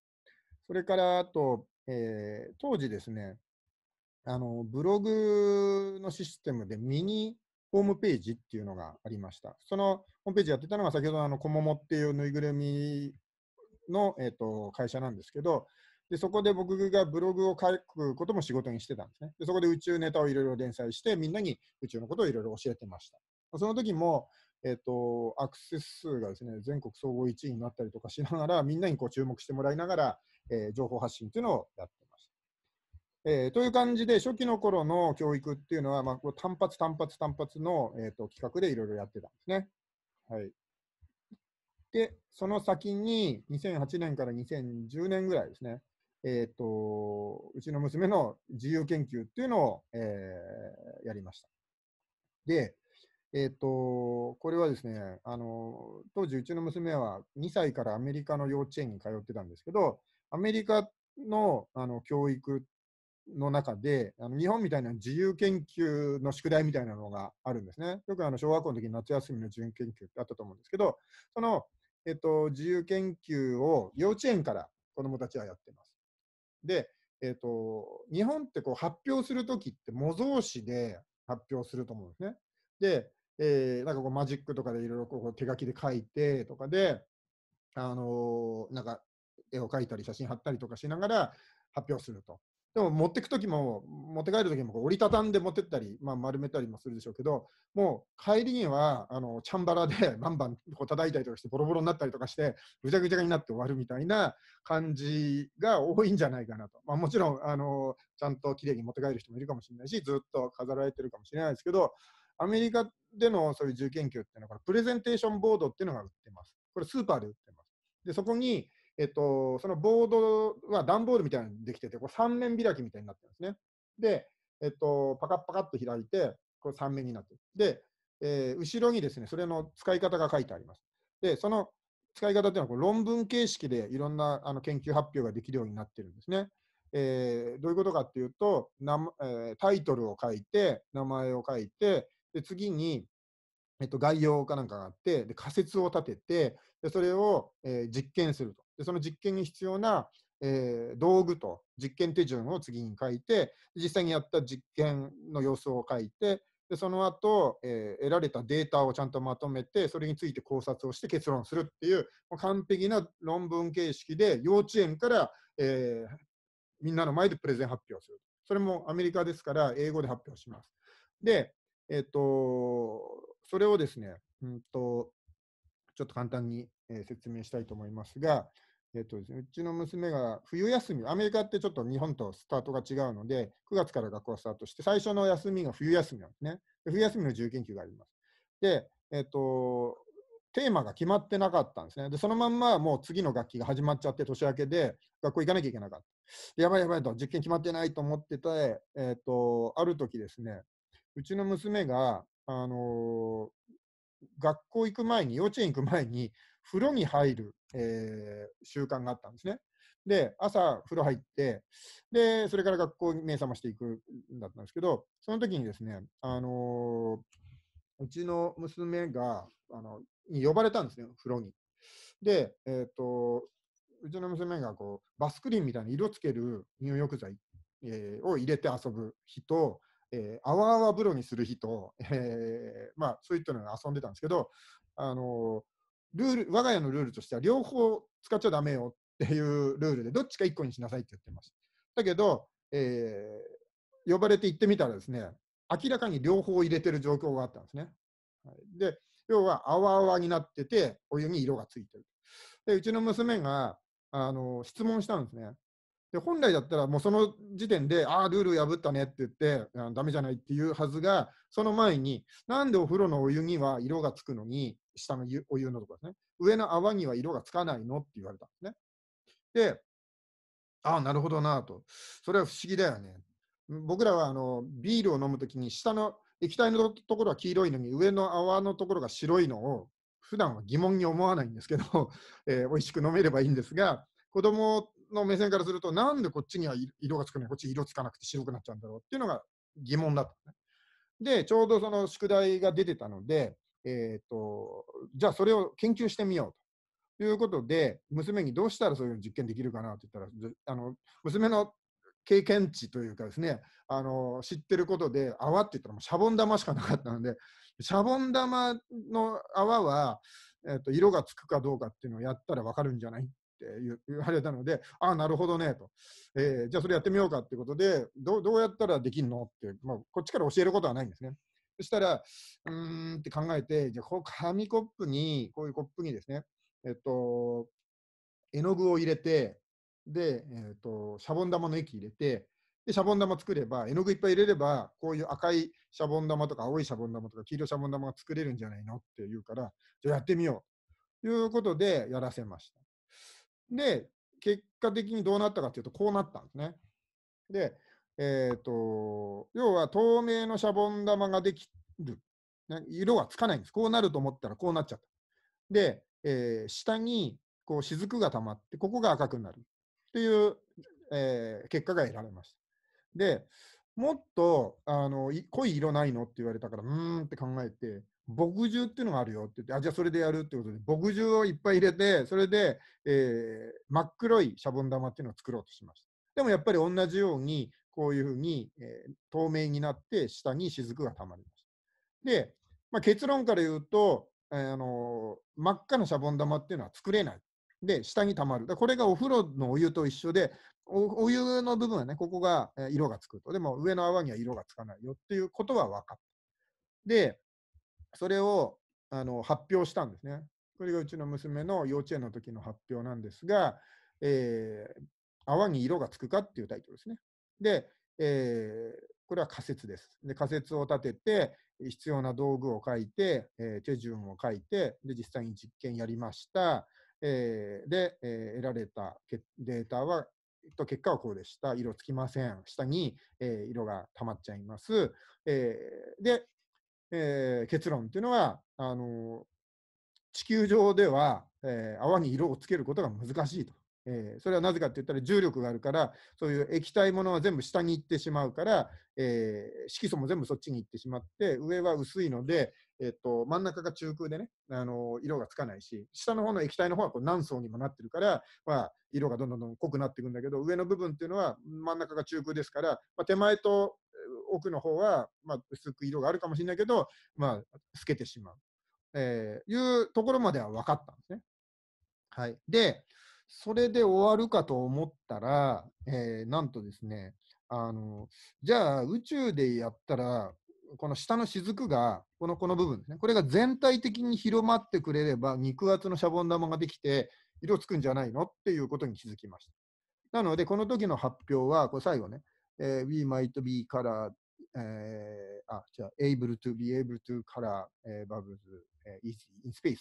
それからあと、えー、当時ですね、あのブログのシステムでミニホームページっていうのがありました。そのホームページやってたのが、先ほどあの、こももっていうぬいぐるみの、えーと、会社なんですけど、でそこで僕がブログを書くことも仕事にしてたんですね。でそこで宇宙ネタをいろいろ連載して、みんなに宇宙のことをいろいろ教えてました。その時も、えーと、アクセス数がですね全国総合1位になったりとかしながら、みんなにこう注目してもらいながら、えー、情報発信っていうのをやってえー、という感じで、初期の頃の教育っていうのは、まあ、単発、単発、単発の、えーと、企画でいろいろやってたんですね。はい。で、その先に、2008年から2010年ぐらいですね、えっ、ー、と、うちの娘の自由研究っていうのを、えー、やりました。で、えっ、ー、と、これはですね、あの、当時うちの娘は2歳からアメリカの幼稚園に通ってたんですけど、アメリカのあの教育の中で、あの日本みたいな自由研究の宿題みたいなのがあるんですね。よくあの小学校の時に夏休みの自由研究ってあったと思うんですけど、その、えっと、自由研究を幼稚園から子どもたちはやってます。で、えっと、日本ってこう発表する時って模造紙で発表すると思うんですね。で、えー、なんかこうマジックとかでいろいろこう手書きで書いてとかで、あのー、なんか絵を描いたり写真貼ったりとかしながら発表すると。でも持ってく時も持って帰る時も折りたたんで持ってったり、まあ、丸めたりもするでしょうけどもう帰りにはあのチャンバラでバンバンこう叩いたりとかしてボロボロになったりとかしてぐちゃぐちゃになって終わるみたいな感じが多いんじゃないかなと、まあ、もちろんあのちゃんと綺麗に持って帰る人もいるかもしれないしずっと飾られてるかもしれないですけどアメリカでのそういう自由研究っていうのはプレゼンテーションボードっていうのが売ってますこれスーパーで売ってますでそこにえっと、そのボードは段ボールみたいなのできてて、こう3面開きみたいになってるんですね。で、えっと、パカッパカッと開いて、こう3面になってる。で、えー、後ろにですね、それの使い方が書いてあります。で、その使い方っていうのはこう論文形式でいろんなあの研究発表ができるようになってるんですね。えー、どういうことかっていうと、えー、タイトルを書いて、名前を書いて、で次に、えっと、概要かなんかがあってで、仮説を立てて、でそれを、えー、実験すると。でその実験に必要な、えー、道具と実験手順を次に書いて実際にやった実験の様子を書いてでその後、えー、得られたデータをちゃんとまとめてそれについて考察をして結論するっていう完璧な論文形式で幼稚園から、えー、みんなの前でプレゼン発表する。それもアメリカですから英語で発表します。で、えっ、と、それをですね、うんと、ちょっと簡単にえ説明したいと思いますが、えっとですね、うちの娘が冬休み、アメリカってちょっと日本とスタートが違うので、9月から学校スタートして、最初の休みが冬休みなんですね。で冬休みの自由研究があります。で、えっと、テーマが決まってなかったんですね。で、そのまんまもう次の学期が始まっちゃって、年明けで学校行かなきゃいけなかった。やばいやばいと、実験決まってないと思ってて、えっと、ある時ですね、うちの娘が、あのー、学校行く前に、幼稚園行く前に、風呂に入る、えー、習慣があったんですね。で、朝、風呂入って、で、それから学校に目覚ましていくんだったんですけど、その時にですね、あのー、うちの娘が、あの、に呼ばれたんですね、風呂に。で、えっ、ー、と、うちの娘がこう、バスクリーンみたいな色つける入浴剤、えー、を入れて遊ぶ日と、えー、あわあわ風呂にする日と、えー、まあ、そういったのを遊んでたんですけど、あのルール我が家のルールとしては両方使っちゃだめよっていうルールでどっちか1個にしなさいって言ってましただけど、えー、呼ばれて行ってみたらですね明らかに両方入れてる状況があったんですねで要はあわあわになっててお湯に色がついてるでうちの娘があの質問したんですねで本来だったらもうその時点でああルール破ったねって言ってだめじゃないっていうはずがその前になんでお風呂のお湯には色がつくのに下のお湯のところですね。上の泡には色がつかないのって言われたんですね。で、ああ、なるほどなと。それは不思議だよね。僕らはあのビールを飲むときに下の液体のところは黄色いのに上の泡のところが白いのを普段は疑問に思わないんですけど、(laughs) えー、美味しく飲めればいいんですが子供の目線からするとなんでこっちには色がつくのにこっち色つかなくて白くなっちゃうんだろうっていうのが疑問だった、ね、でちょうどその宿題が出てたのでえっ、ー、と、じゃあそれを研究してみようということで、娘にどうしたらそういう実験できるかなって言ったら、あの娘の経験値というかですね、あの知ってることで泡って言ったらもうシャボン玉しかなかったので、シャボン玉の泡は、えーと、色がつくかどうかっていうのをやったら分かるんじゃないって言われたので、ああ、なるほどねと、えー、じゃあそれやってみようかってことで、どうやったらできるのって、まあ、こっちから教えることはないんですね。そしたら、うーんって考えて、じゃあ、こう紙コップに、こういうコップにですね、えっと、絵の具を入れて、で、えっと、シャボン玉の液入れて、で、シャボン玉作れば、絵の具いっぱい入れれば、こういう赤いシャボン玉とか青いシャボン玉とか黄色いシャボン玉が作れるんじゃないのって言うから、じゃあやってみよう。ということで、やらせました。で、結果的にどうなったかというと、こうなったんですね。で、えっ、ー、と、要は透明のシャボン玉ができる。色がつかないんです。こうなると思ったらこうなっちゃった。で、えー、下にこう雫が溜まって、ここが赤くなるという、えー、結果が得られました。で、もっとあの濃い色ないのって言われたから、うーんって考えて、墨汁っていうのがあるよって言って、あ、じゃあそれでやるってことで、墨汁をいっぱい入れて、それで、えー、真っ黒いシャボン玉っていうのを作ろうとしました。でもやっぱり同じように、こういうふうに、えー、透明になって、下に雫がたまる。で、まあ、結論から言うと、えー、あのー、真っ赤なシャボン玉っていうのは作れない。で、下に溜まる。これがお風呂のお湯と一緒で、お湯の部分はね、ここが色がつくと。でも上の泡には色がつかないよっていうことは分かった。で、それをあの発表したんですね。これがうちの娘の幼稚園の時の発表なんですが、えー、泡に色がつくかっていうタイトルですね。で、えー、これは仮説です。で仮説を立てて、必要な道具を書いて、え手順を書いて、で実際に実験やりました。えで、え得られたデータはと結果はこうでした。色つきません。下に、え色が溜まっちゃいます。えで、え結論っていうのは、あの地球上では、え泡に色をつけることが難しいと。えー、それはなぜかって言ったら重力があるからそういう液体ものは全部下に行ってしまうから、えー、色素も全部そっちに行ってしまって上は薄いので、えー、っと真ん中が中空でね、あの色がつかないし下の方の液体の方はこう何層にもなってるから、まあ、色がどんどんどん濃くなっていくんだけど上の部分っていうのは真ん中が中空ですから、まあ、手前と奥の方は、まあ、薄く色があるかもしれないけど、まあ、透けてしまう、えー、いうところまでは分かったんですね。はい、でそれで終わるかと思ったら、えー、なんとですねあの、じゃあ宇宙でやったら、この下の雫が、このこの部分ですね、これが全体的に広まってくれれば、肉厚のシャボン玉ができて、色つくんじゃないのっていうことに気づきました。なので、この時の発表は、これ最後ね、えー、We might be color, えー、あ、じゃあ、able to be able to color、えー、bubbles、えー、in space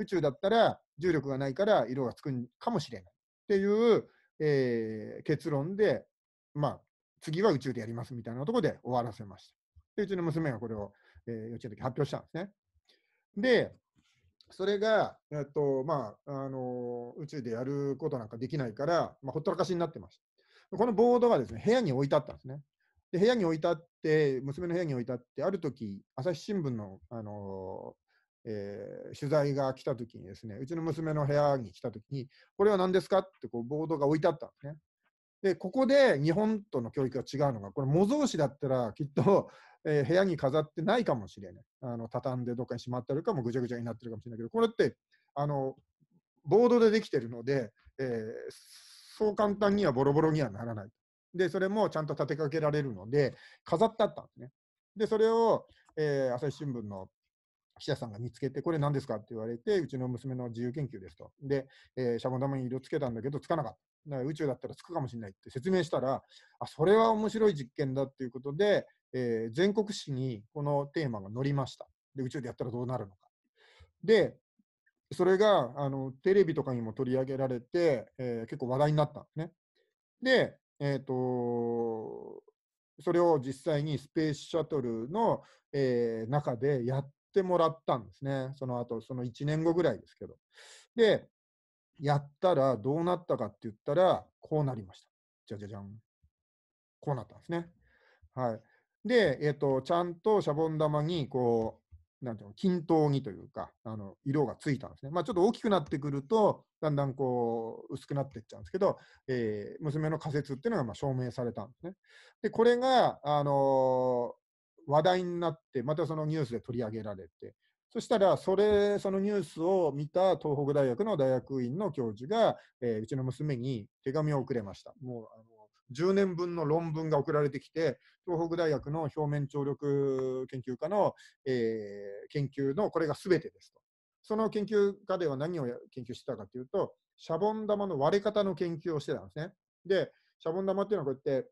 宇宙だったら重力がないから色がつくかもしれないっていう、えー、結論で、まあ、次は宇宙でやりますみたいなところで終わらせました。でうちの娘がこれを、えー、幼稚園の時発表したんですね。で、それが、えっとまああの宇宙でやることなんかできないから、まあ、ほったらかしになってました。このボードがですね部屋に置いてあったんですね。で部屋に置いてあって、娘の部屋に置いてあって、ある時朝日新聞の、あのえー、取材が来た時にですね、うちの娘の部屋に来た時に、これは何ですかってこうボードが置いてあったんですね。で、ここで日本との教育が違うのが、これ模造紙だったらきっと、(laughs) えー、部屋に飾ってないかもしれない。あの畳んでどっかにしまってるかもぐちゃぐちゃになってるかもしれないけど、これってあのボードでできてるので、えー、そう簡単にはボロボロにはならない。で、それもちゃんと立てかけられるので、飾ってあったんですね。で、それを、えー、朝日新聞の記者さんが見つけて、これ何ですかって言われて、うちの娘の自由研究ですと。で、えー、シャボン玉に色つけたんだけど、つかなかった。だから宇宙だったらつくかもしれないって説明したら、あ、それは面白い実験だっていうことで、えー、全国紙にこのテーマが載りました。で、宇宙でやったらどうなるのか。で、それが、あの、テレビとかにも取り上げられて、えー、結構話題になったんですね。で、えっ、ー、とそれを実際にスペースシャトルの、えー、中でやっってもらったんですね。その後、その1年後ぐらいですけど。で、やったらどうなったかって言ったら、こうなりました。じゃじゃじゃん。こうなったんですね。はい。で、えっ、ー、と、ちゃんとシャボン玉に、こう、なんていうの、均等にというか、あの、色がついたんですね。まあ、ちょっと大きくなってくると、だんだんこう、薄くなっていっちゃうんですけど、えー、娘の仮説っていうのが、まあ、証明されたんですね。で、これが、あの話題になって、またそのニュースで取り上げられて、そしたら、それ、そのニュースを見た東北大学の大学院の教授が、えー、うちの娘に手紙を送れました。もうあの10年分の論文が送られてきて、東北大学の表面張力研究科の、えー、研究のこれが全てですと。その研究家では何を研究してたかというと、シャボン玉の割れ方の研究をしてたんですね。で、シャボン玉っていうのはこうやって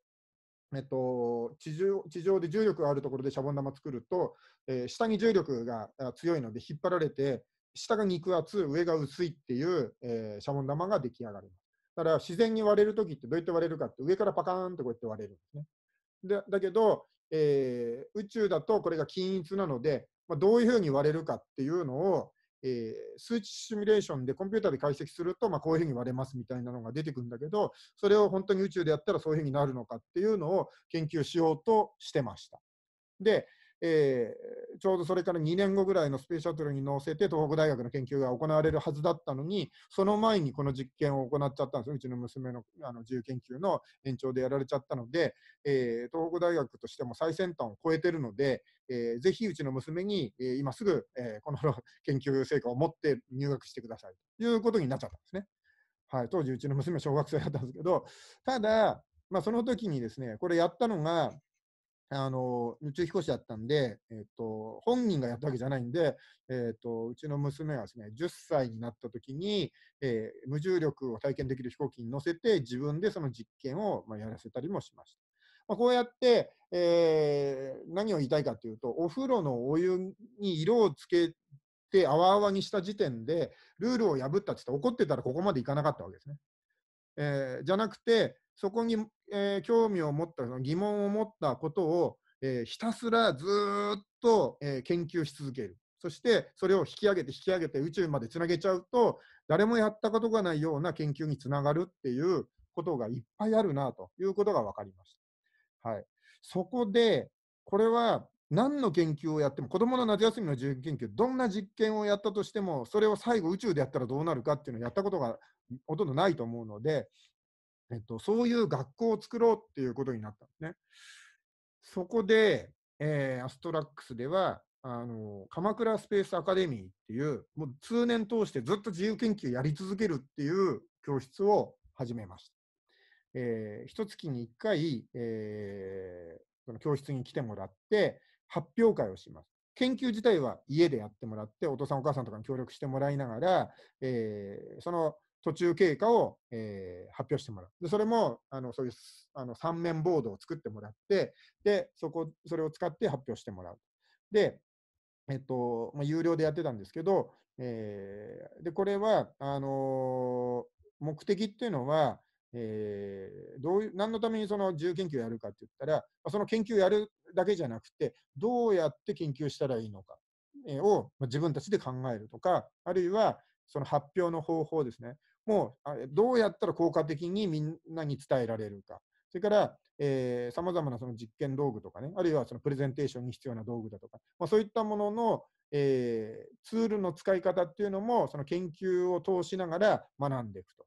えっと、地上地上で重力があるところでシャボン玉作ると、えー、下に重力が強いので引っ張られて下が肉厚上が薄いっていう、えー、シャボン玉が出来上がるだから自然に割れる時ってどうやって割れるかって上からパカーンってこうやって割れるんですねでだけど、えー、宇宙だとこれが均一なので、まあ、どういうふうに割れるかっていうのを、えー、数値シミュレーションでコンピューターで解析すると、まあ、こういうふうに割れますみたいなのが出てくるんだけどそれを本当に宇宙でやったらそういうふうになるのかっていうのを研究しようとしてました。で、えー、ちょうどそれから2年後ぐらいのスペースシャトルに乗せて東北大学の研究が行われるはずだったのにその前にこの実験を行っちゃったんですようちの娘のあの自由研究の延長でやられちゃったので、えー、東北大学としても最先端を超えてるので、えー、ぜひうちの娘に、えー、今すぐ、えー、この (laughs) 研究成果を持って入学してくださいということになっちゃったんですね。はい、当時うちの娘は小学生だったんですけどただ、まあ、その時にですねこれやったのがあの、宇宙飛行士だったんで、えっ、ー、と、本人がやったわけじゃないんで、えっ、ー、と、うちの娘はですね、10歳になった時に、えー、無重力を体験できる飛行機に乗せて、自分でその実験を、まあ、やらせたりもしました。まあ、こうやって、えー、何を言いたいかというと、お風呂のお湯に色をつけて、あわあわにした時点で、ルールを破ったって言って怒ってたらここまでいかなかったわけですね。えー、じゃなくて、そこにえー、興味を持ったその疑問を持ったことを、えー、ひたすらずっと、えー、研究し続けるそしてそれを引き上げて引き上げて宇宙までつなげちゃうと誰もやったことがないような研究につながるっていうことがいっぱいあるなということが分かりました。はい、そこでこれは何の研究をやっても子どもの夏休みの自由研究どんな実験をやったとしてもそれを最後宇宙でやったらどうなるかっていうのをやったことがほとんどないと思うのでえっと、そういう学校を作ろうっていうことになったんですね。そこで、えー、アストラックスでは、あの鎌倉スペースアカデミーっていうもう通年通してずっと自由研究やり続けるっていう教室を始めました。えー、1月に1回、えー、その教室に来てもらって発表会をします。研究自体は家でやってもらってお父さんお母さんとかに協力してもらいながら、えー、その途中経過を、えー、発表してもらう。で、それも、あの、そういう、あの、3面ボードを作ってもらって、で、そこ、それを使って発表してもらう。で、えっと、まあ、有料でやってたんですけど、えー、で、これは、あのー、目的っていうのは、えー、どういう何のためにその自由研究をやるかって言ったら、その研究をやるだけじゃなくて、どうやって研究したらいいのかを自分たちで考えるとか、あるいはその発表の方法ですね、もうどうやったら効果的にみんなに伝えられるか、それからさまざまなその実験道具とかね、あるいはそのプレゼンテーションに必要な道具だとか、まあ、そういったものの、えー、ツールの使い方っていうのも、その研究を通しながら学んでいくと。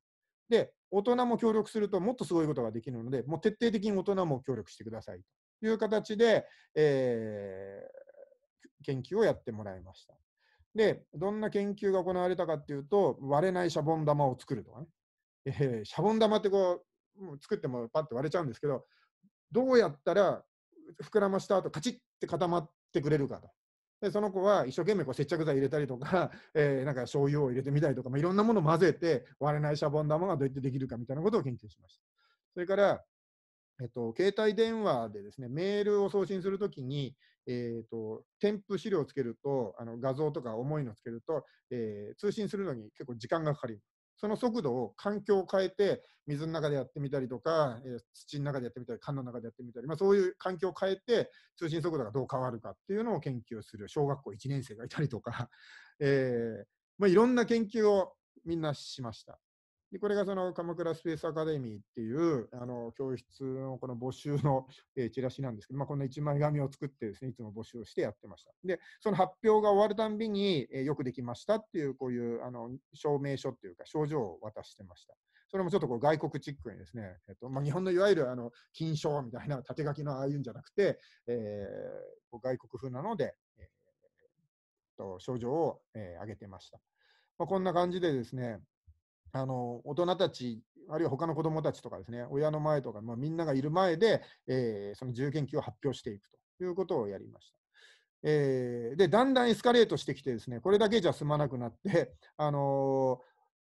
で、大人も協力するともっとすごいことができるので、もう徹底的に大人も協力してくださいという形で、えー、研究をやってもらいました。で、どんな研究が行われたかっていうと、割れないシャボン玉を作るとかね。(laughs) えー、シャボン玉ってこう、作ってもパッと割れちゃうんですけど、どうやったら膨らました後、カチッって固まってくれるかと。でその子は一生懸命こう接着剤入れたりとか、(laughs) えー、なんか醤油を入れてみたりとか、まあ、いろんなものを混ぜて割れないシャボン玉がどうやってできるかみたいなことを研究しました。それから、えっと、携帯電話でですね、メールを送信するときに、えっ、と、添付資料をつけると、あの、画像とか重いのをつけると、えー、通信するのに結構時間がかかります。その速度を環境を変えて、水の中でやってみたりとか、えー、土の中でやってみたり、缶の中でやってみたり、まあ、そういう環境を変えて、通信速度がどう変わるかっていうのを研究する小学校1年生がいたりとか、えーまあ、いろんな研究をみんなしました。で、これがその鎌倉スペースアカデミーっていうあの教室のこの募集の、(laughs) えー、チラシなんですけど、まあ、こんな一枚紙を作ってですね、いつも募集をしてやってました。で、その発表が終わるたんびに、えー、よくできましたっていう、こういうあの証明書っていうか、症状を渡してました。それもちょっとこう外国チックにですね、えっとまあ、日本のいわゆるあの金賞みたいな (laughs) 縦書きのああいうんじゃなくて、えー、外国風なので、えー、と症状を、えー、げてました。まあ、こんな感じでですね、あの大人たち、あるいは他の子どもたちとかですね、親の前とか、まあ、みんながいる前で、えー、その自由研究を発表していくということをやりました。えー、で、だんだんエスカレートしてきてですね、これだけじゃ済まなくなって、あの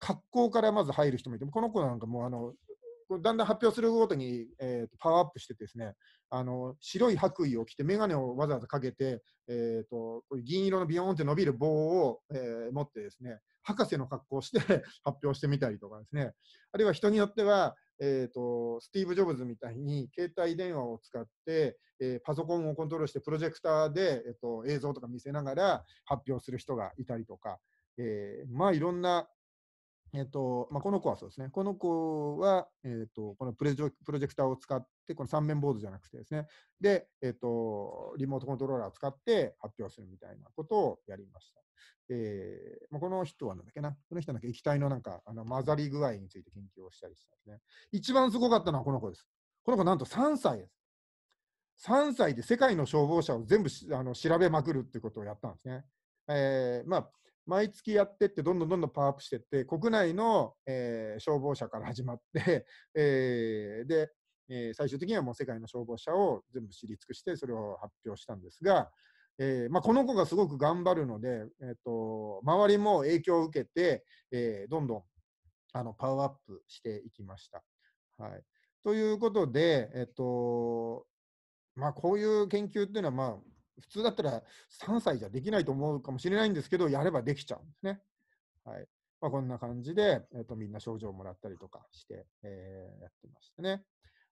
ー、格好からまず入る人もいて、この子なんかもうあのだんだん発表するごとに、えー、パワーアップしてですねあの白い白衣を着て眼鏡をわざわざかけて、えーと、銀色のビヨーンって伸びる棒を、えー、持ってですね博士の格好をして (laughs) 発表してみたりとかですねあるいは人によっては、えーと、スティーブ・ジョブズみたいに携帯電話を使って、えー、パソコンをコントロールしてプロジェクターで、えーと、と映像とか見せながら発表する人がいたりとか、えー、まあいろんなえっとまあ、この子はそうですね、この子は、えっと、このプロジェクターを使って、この3面ボードじゃなくてですね、で、えっと、リモートコントローラーを使って発表するみたいなことをやりました。えーまあ、この人はなんだっけな、この人なんか液体のなんかあの混ざり具合について研究をしたりしたんですね。一番すごかったのはこの子です。この子なんと3歳です。3歳で世界の消防車を全部あの調べまくるってことをやったんですね。えーまあ、毎月やってってどんどんどんどんパワーアップしてって国内の、えー、消防車から始まって (laughs) えー、で、えー、最終的にはもう世界の消防車を全部知り尽くしてそれを発表したんですが、えまあ、この子がすごく頑張るので、えーと、周りも影響を受けて、えどんどんあのパワーアップしていきました。はい、ということで、えっとまあ、こういう研究っていうのは、まあ、普通だったら3歳じゃできないと思うかもしれないんですけど、やればできちゃうんですね。はいまあ、こんな感じで、えー、とみんな症状をもらったりとかして、えー、やってましたね。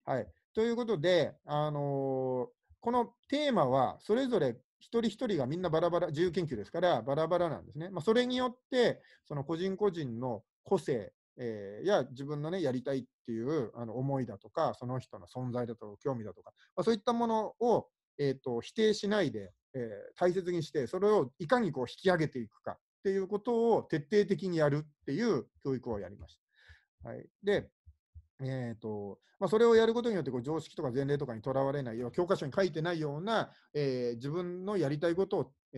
はい、ということで、あのー、このテーマはそれぞれ一人一人がみんなバラバラ、自由研究ですからバラバラなんですね。まあ、それによって、その個人個人の個性、えー、や自分のね、やりたいっていうあの思いだとか、その人の存在だとか、興味だとか、まあ、そういったものをえーと、否定しないで、えー、大切にしてそれをいかにこう引き上げていくかっていうことを徹底的にやるっていう教育をやりました。はい、でえーとまあ、それをやることによってこう常識とか前例とかにとらわれないよう教科書に書いてないような、えー、自分のやりたいことを、え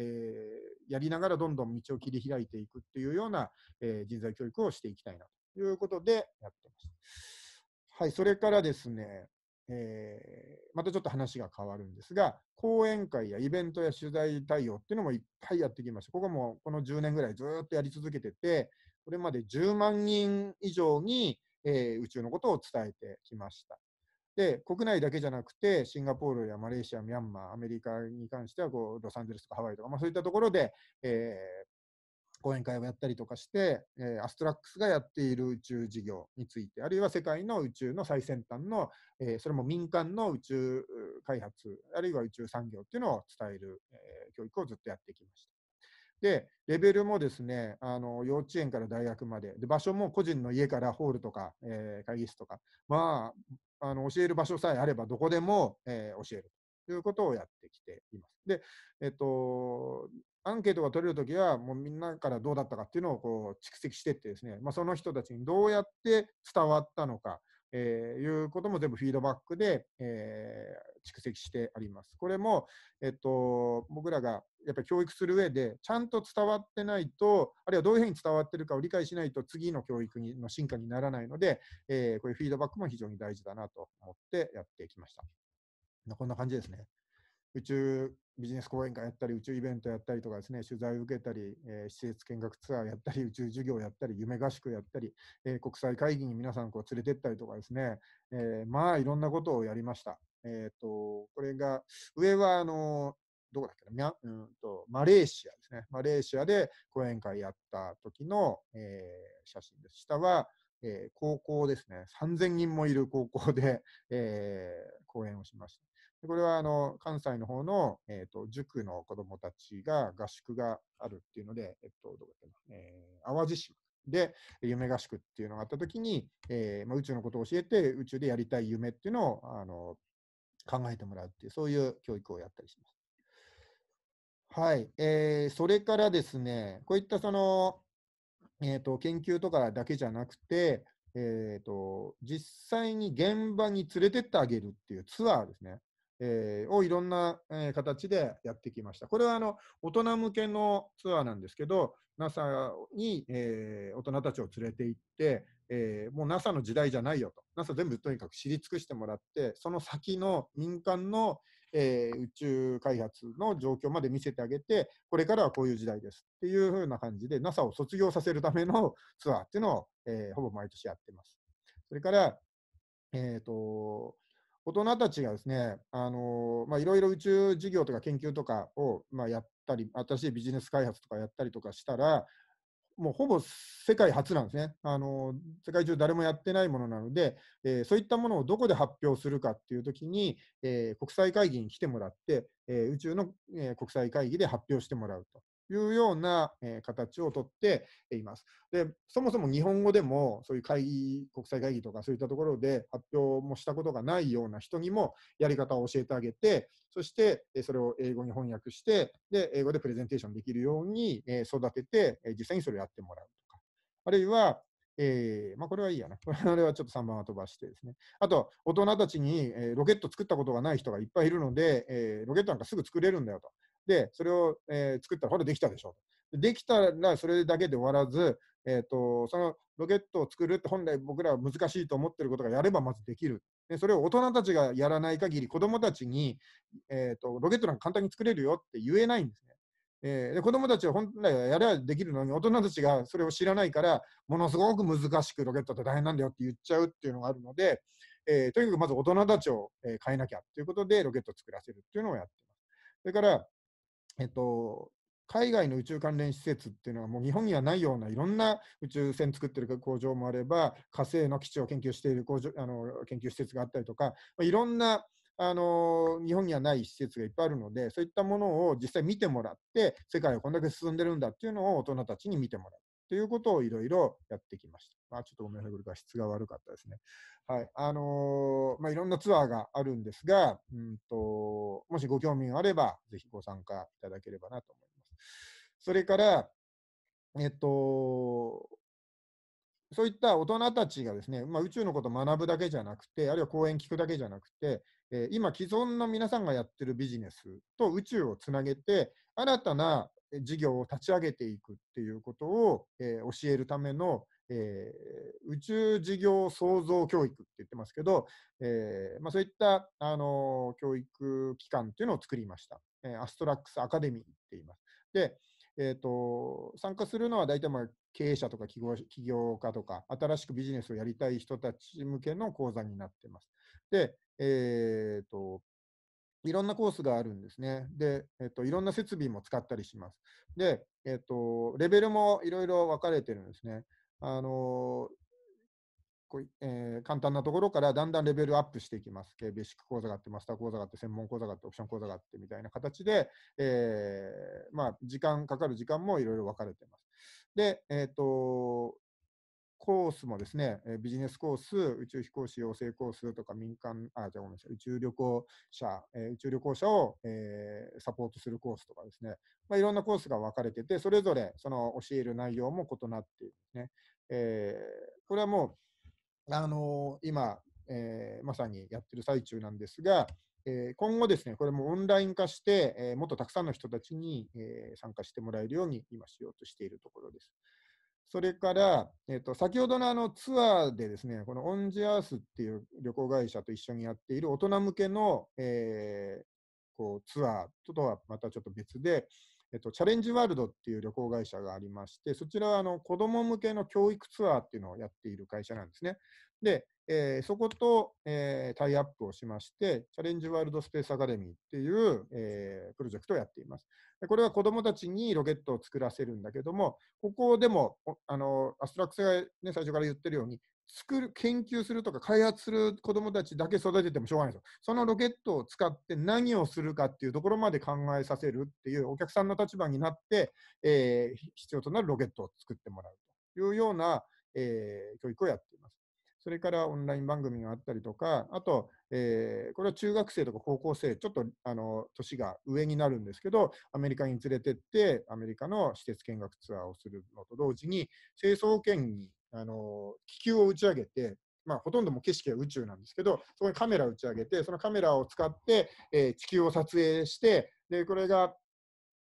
ー、やりながらどんどん道を切り開いていくっていうような、えー、人材教育をしていきたいなということでやってます。はい、それからですね、えー、またちょっと話が変わるんですが、講演会やイベントや取材対応っていうのもいっぱいやってきました。ここもこの10年ぐらいずっとやり続けてて、これまで10万人以上に、えー、宇宙のことを伝えてきました。で、国内だけじゃなくて、シンガポールやマレーシア、ミャンマー、アメリカに関してはこう、ロサンゼルスとかハワイとか、まあ、そういったところで、えー、講演会をやったりとかして、えー、アストラックスがやっている宇宙事業について、あるいは世界の宇宙の最先端の、えー、それも民間の宇宙開発、あるいは宇宙産業っていうのを伝える、え教育をずっとやってきました。で、レベルもですね、あの幼稚園から大学までで、場所も個人の家からホールとか、え会議室とか、まあ、あの教える場所さえあれば、どこでも、え教えるということをやってきています。で、えっと、アンケートが取れるときは、もうみんなからどうだったかっていうのをこう蓄積していってですね、まあ、その人たちにどうやって伝わったのか、えー、いうことも全部フィードバックで、えー、蓄積してあります。これも、えっと、僕らがやっぱり教育する上で、ちゃんと伝わってないと、あるいはどういうふうに伝わってるかを理解しないと、次の教育にの進化にならないので、えー、こういうフィードバックも非常に大事だなと思ってやってきました。こんな感じですね。宇宙ビジネス講演会やったり宇宙イベントやったりとかですね取材を受けたり、えー、施設見学ツアーやったり (laughs) 宇宙授業やったり夢合宿やったり、えー、国際会議に皆さんこう連れてったりとかですね、えー、まあいろんなことをやりました。えーと、これが上はあのどこだっけうんと、マレーシアですね。マレーシアで講演会やった時の、えー、写真です。下は、えー、高校ですね。3000人もいる高校で、えー、講演をしました。これはあの関西の方の、えーと、塾の子どもたちが合宿があるっていうので、えっと、どっな、えー、淡路市で夢合宿っていうのがあったときに、えーまあ、宇宙のことを教えて、宇宙でやりたい夢っていうのをあの考えてもらうっていう、そういう教育をやったりします。はい、えー、それからですね、こういったその、えーと、と研究とかだけじゃなくて、えーと、実際に現場に連れてってあげるっていうツアーですね。えー、をいろんな、え形でやってきました。これはあの大人向けのツアーなんですけど、NASA に、えー、大人たちを連れて行って、えー、もう NASA の時代じゃないよと、NASA 全部とにかく知り尽くしてもらって、その先の民間の、えー、宇宙開発の状況まで見せてあげて、これからはこういう時代ですっていう風な感じで、NASA を卒業させるためのツアーっていうのを、えー、ほぼ毎年やってます。それから、えっ、と、大人たちがですね、あのまあ、いろいろ宇宙事業とか研究とかを、まあ、やったり、新しいビジネス開発とかやったりとかしたら、もうほぼ世界初なんですね。あの世界中誰もやってないものなので、えー、そういったものをどこで発表するかっていうときに、えー、国際会議に来てもらって、えー、宇宙の、え国際会議で発表してもらうと。いうような、え形をとっています。で、そもそも日本語でも、そういう会議、国際会議とかそういったところで発表もしたことがないような人にもやり方を教えてあげて、そして、えそれを英語に翻訳して、で、英語でプレゼンテーションできるように、え育てて、え実際にそれをやってもらうとか。あるいは、えー、まあ、これはいいやな。こ (laughs) れはちょっと3番は飛ばしてですね。あと、大人たちに、えー、ロケット作ったことがない人がいっぱいいるので、えー、ロケットなんかすぐ作れるんだよと。で、それを、えー、作ったら、ほら、できたでしょ。できたら、それだけで終わらず、えーと、そのロケットを作るって本来僕らは難しいと思ってることがやればまずできる。でそれを大人たちがやらない限り、子供たちに、えーと、ロケットなんか簡単に作れるよって言えないんですね。えー、で子供たちは本来はやればできるのに、大人たちがそれを知らないから、ものすごく難しくロケットって大変なんだよって言っちゃうっていうのがあるので、えー、とにかくまず大人たちを、え変えなきゃということで、ロケットを作らせるっていうのをやってます。それから、えっと、海外の宇宙関連施設っていうのはもう日本にはないようないろんな宇宙船作ってる工場もあれば火星の基地を研究している工場あの研究施設があったりとか、まいろんなあの日本にはない施設がいっぱいあるのでそういったものを実際見てもらって世界はこんだけ進んでるんだっていうのを大人たちに見てもらう。ということをいろいろやってきました。まあ、ちょっとごめんなさい、これから質が悪かったですね。はい。あのー、まあ、いろんなツアーがあるんですが、うんと、もしご興味があれば、ぜひご参加いただければなと思います。それから、えっと、そういった大人たちがですね、まあ、宇宙のことを学ぶだけじゃなくて、あるいは講演聞くだけじゃなくて、えー、今既存の皆さんがやってるビジネスと宇宙をつなげて、新たな事業を立ち上げていくっていうことを、えー、教えるための、えー、宇宙事業創造教育って言ってますけど、えーまあ、そういった、あのー、教育機関っていうのを作りました。えー、アストラックスアカデミーって言います。で、えーと、参加するのは大体まあ経営者とか起業家とか新しくビジネスをやりたい人たち向けの講座になってます。で、えーといろんなコースがあるんですね。で、えっと、いろんな設備も使ったりします。で、えっと、レベルもいろいろ分かれてるんですね。あのこうえー、簡単なところからだんだんレベルアップしていきます。ー、ベーシック講座があって、マスター講座があって、専門講座があって、オプション講座があってみたいな形で、えー、まあ、時間かかる時間もいろいろ分かれています。で、えーとコースもですね、ビジネスコース、宇宙飛行士養成コースとか民間、あ、じゃごめんなさい、宇宙旅行者、え宇宙旅行者を、えー、サポートするコースとかですね、まあ、いろんなコースが分かれてて、それぞれその教える内容も異なっているね。えー、これはもう、あのー、今、えまさにやってる最中なんですが、え今後ですね、これもオンライン化して、えもっとたくさんの人たちに、え参加してもらえるように今しようとしているところです。それから、えっと、先ほどのあのツアーでですね、このオンジアースっていう旅行会社と一緒にやっている大人向けの、えー、こうツアーとはまたちょっと別で、えっと、チャレンジワールドっていう旅行会社がありまして、そちらはあの子ども向けの教育ツアーっていうのをやっている会社なんですね。で、えー、そこと、えー、タイアップをしまして、チャレンジワールドスペースアカデミーっていう、えー、プロジェクトをやっています。でこれは子どもたちにロケットを作らせるんだけども、ここでも、あのアストラックスが、ね、最初から言ってるように、作る、研究するとか開発する子どもたちだけ育ててもしょうがないですよ。そのロケットを使って何をするかっていうところまで考えさせるっていうお客さんの立場になって、え必要となるロケットを作ってもらうというような、え教育をやっています。それからオンライン番組があったりとか、あと、えー、これは中学生とか高校生、ちょっとあの年が上になるんですけど、アメリカに連れてって、アメリカの施設見学ツアーをするのと同時に、成層圏にあの気球を打ち上げて、まあ、ほとんども景色は宇宙なんですけど、そこにカメラを打ち上げて、そのカメラを使って、えー、地球を撮影して、でこれが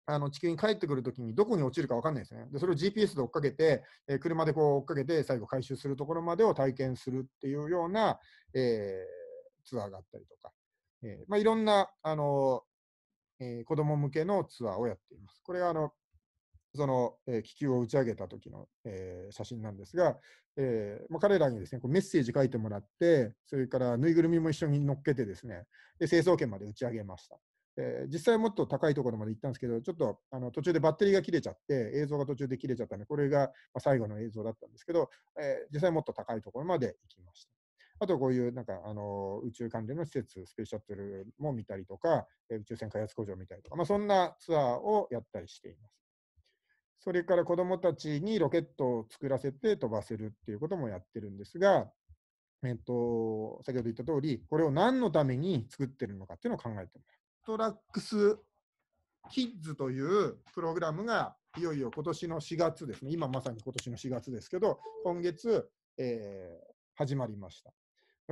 あの地球に帰ってくるときにどこに落ちるか分かんないですね。で、それを GPS で追っかけて、えー、車でこう追っかけて、最後回収するところまでを体験するっていうような、えー、ツアーがあったりとか、えー、まあ、いろんな、あのえー、子供向けのツアーをやっています。これはあのその、えー、気球を打ち上げた時の、えー、写真なんですが、えーまあ、彼らにですねこうメッセージ書いてもらって、それからぬいぐるみも一緒に乗っけてですね、で成層圏まで打ち上げました。えー、実際もっと高いところまで行ったんですけど、ちょっとあの途中でバッテリーが切れちゃって、映像が途中で切れちゃったんで、これが最後の映像だったんですけど、えー、実際もっと高いところまで行きました。あとこういうなんかあの宇宙関連の施設、スペースシャトルも見たりとか、えー、宇宙船開発工場を見たりとか、まあ、そんなツアーをやったりしています。それから子どもたちにロケットを作らせて飛ばせるっていうこともやってるんですが、えっと、先ほど言った通り、これを何のために作ってるのかっていうのを考えてもらう。ストラックスキッズというプログラムがいよいよ今年の4月ですね、今まさに今年の4月ですけど、今月、えー、始まりました。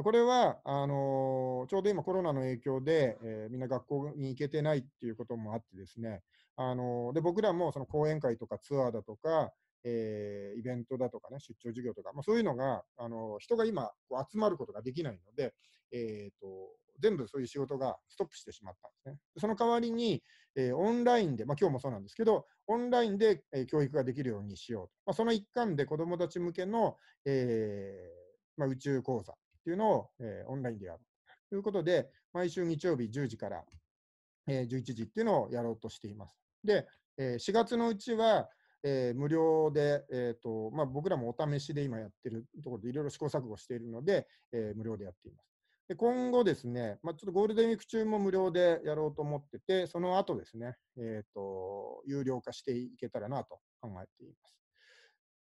これはあのー、ちょうど今、コロナの影響で、えー、みんな学校に行けてないっていうこともあって、ですね、あのー、で僕らもその講演会とかツアーだとか、えイベントだとかね、出張授業とか、まあ、そういうのが、あの人が今、集まることができないので、えーと全部そういう仕事がストップしてしまったんですね。その代わりに、えー、オンラインで、まあ、今日もそうなんですけど、オンラインで、えー、教育ができるようにしようと。まあ、その一環で子どもたち向けの、えーまあ、宇宙講座っていうのを、えー、オンラインでやるということで、毎週日曜日10時から、えー、11時っていうのをやろうとしています。で、えー、4月のうちは、えー、無料で、えーとまあ、僕らもお試しで今やってるところでいろいろ試行錯誤しているので、えー、無料でやっています。で今後ですね、まあ、ちょっとゴールデンウィーク中も無料でやろうと思ってて、その後ですね、えっ、ー、と、有料化していけたらなと考えています。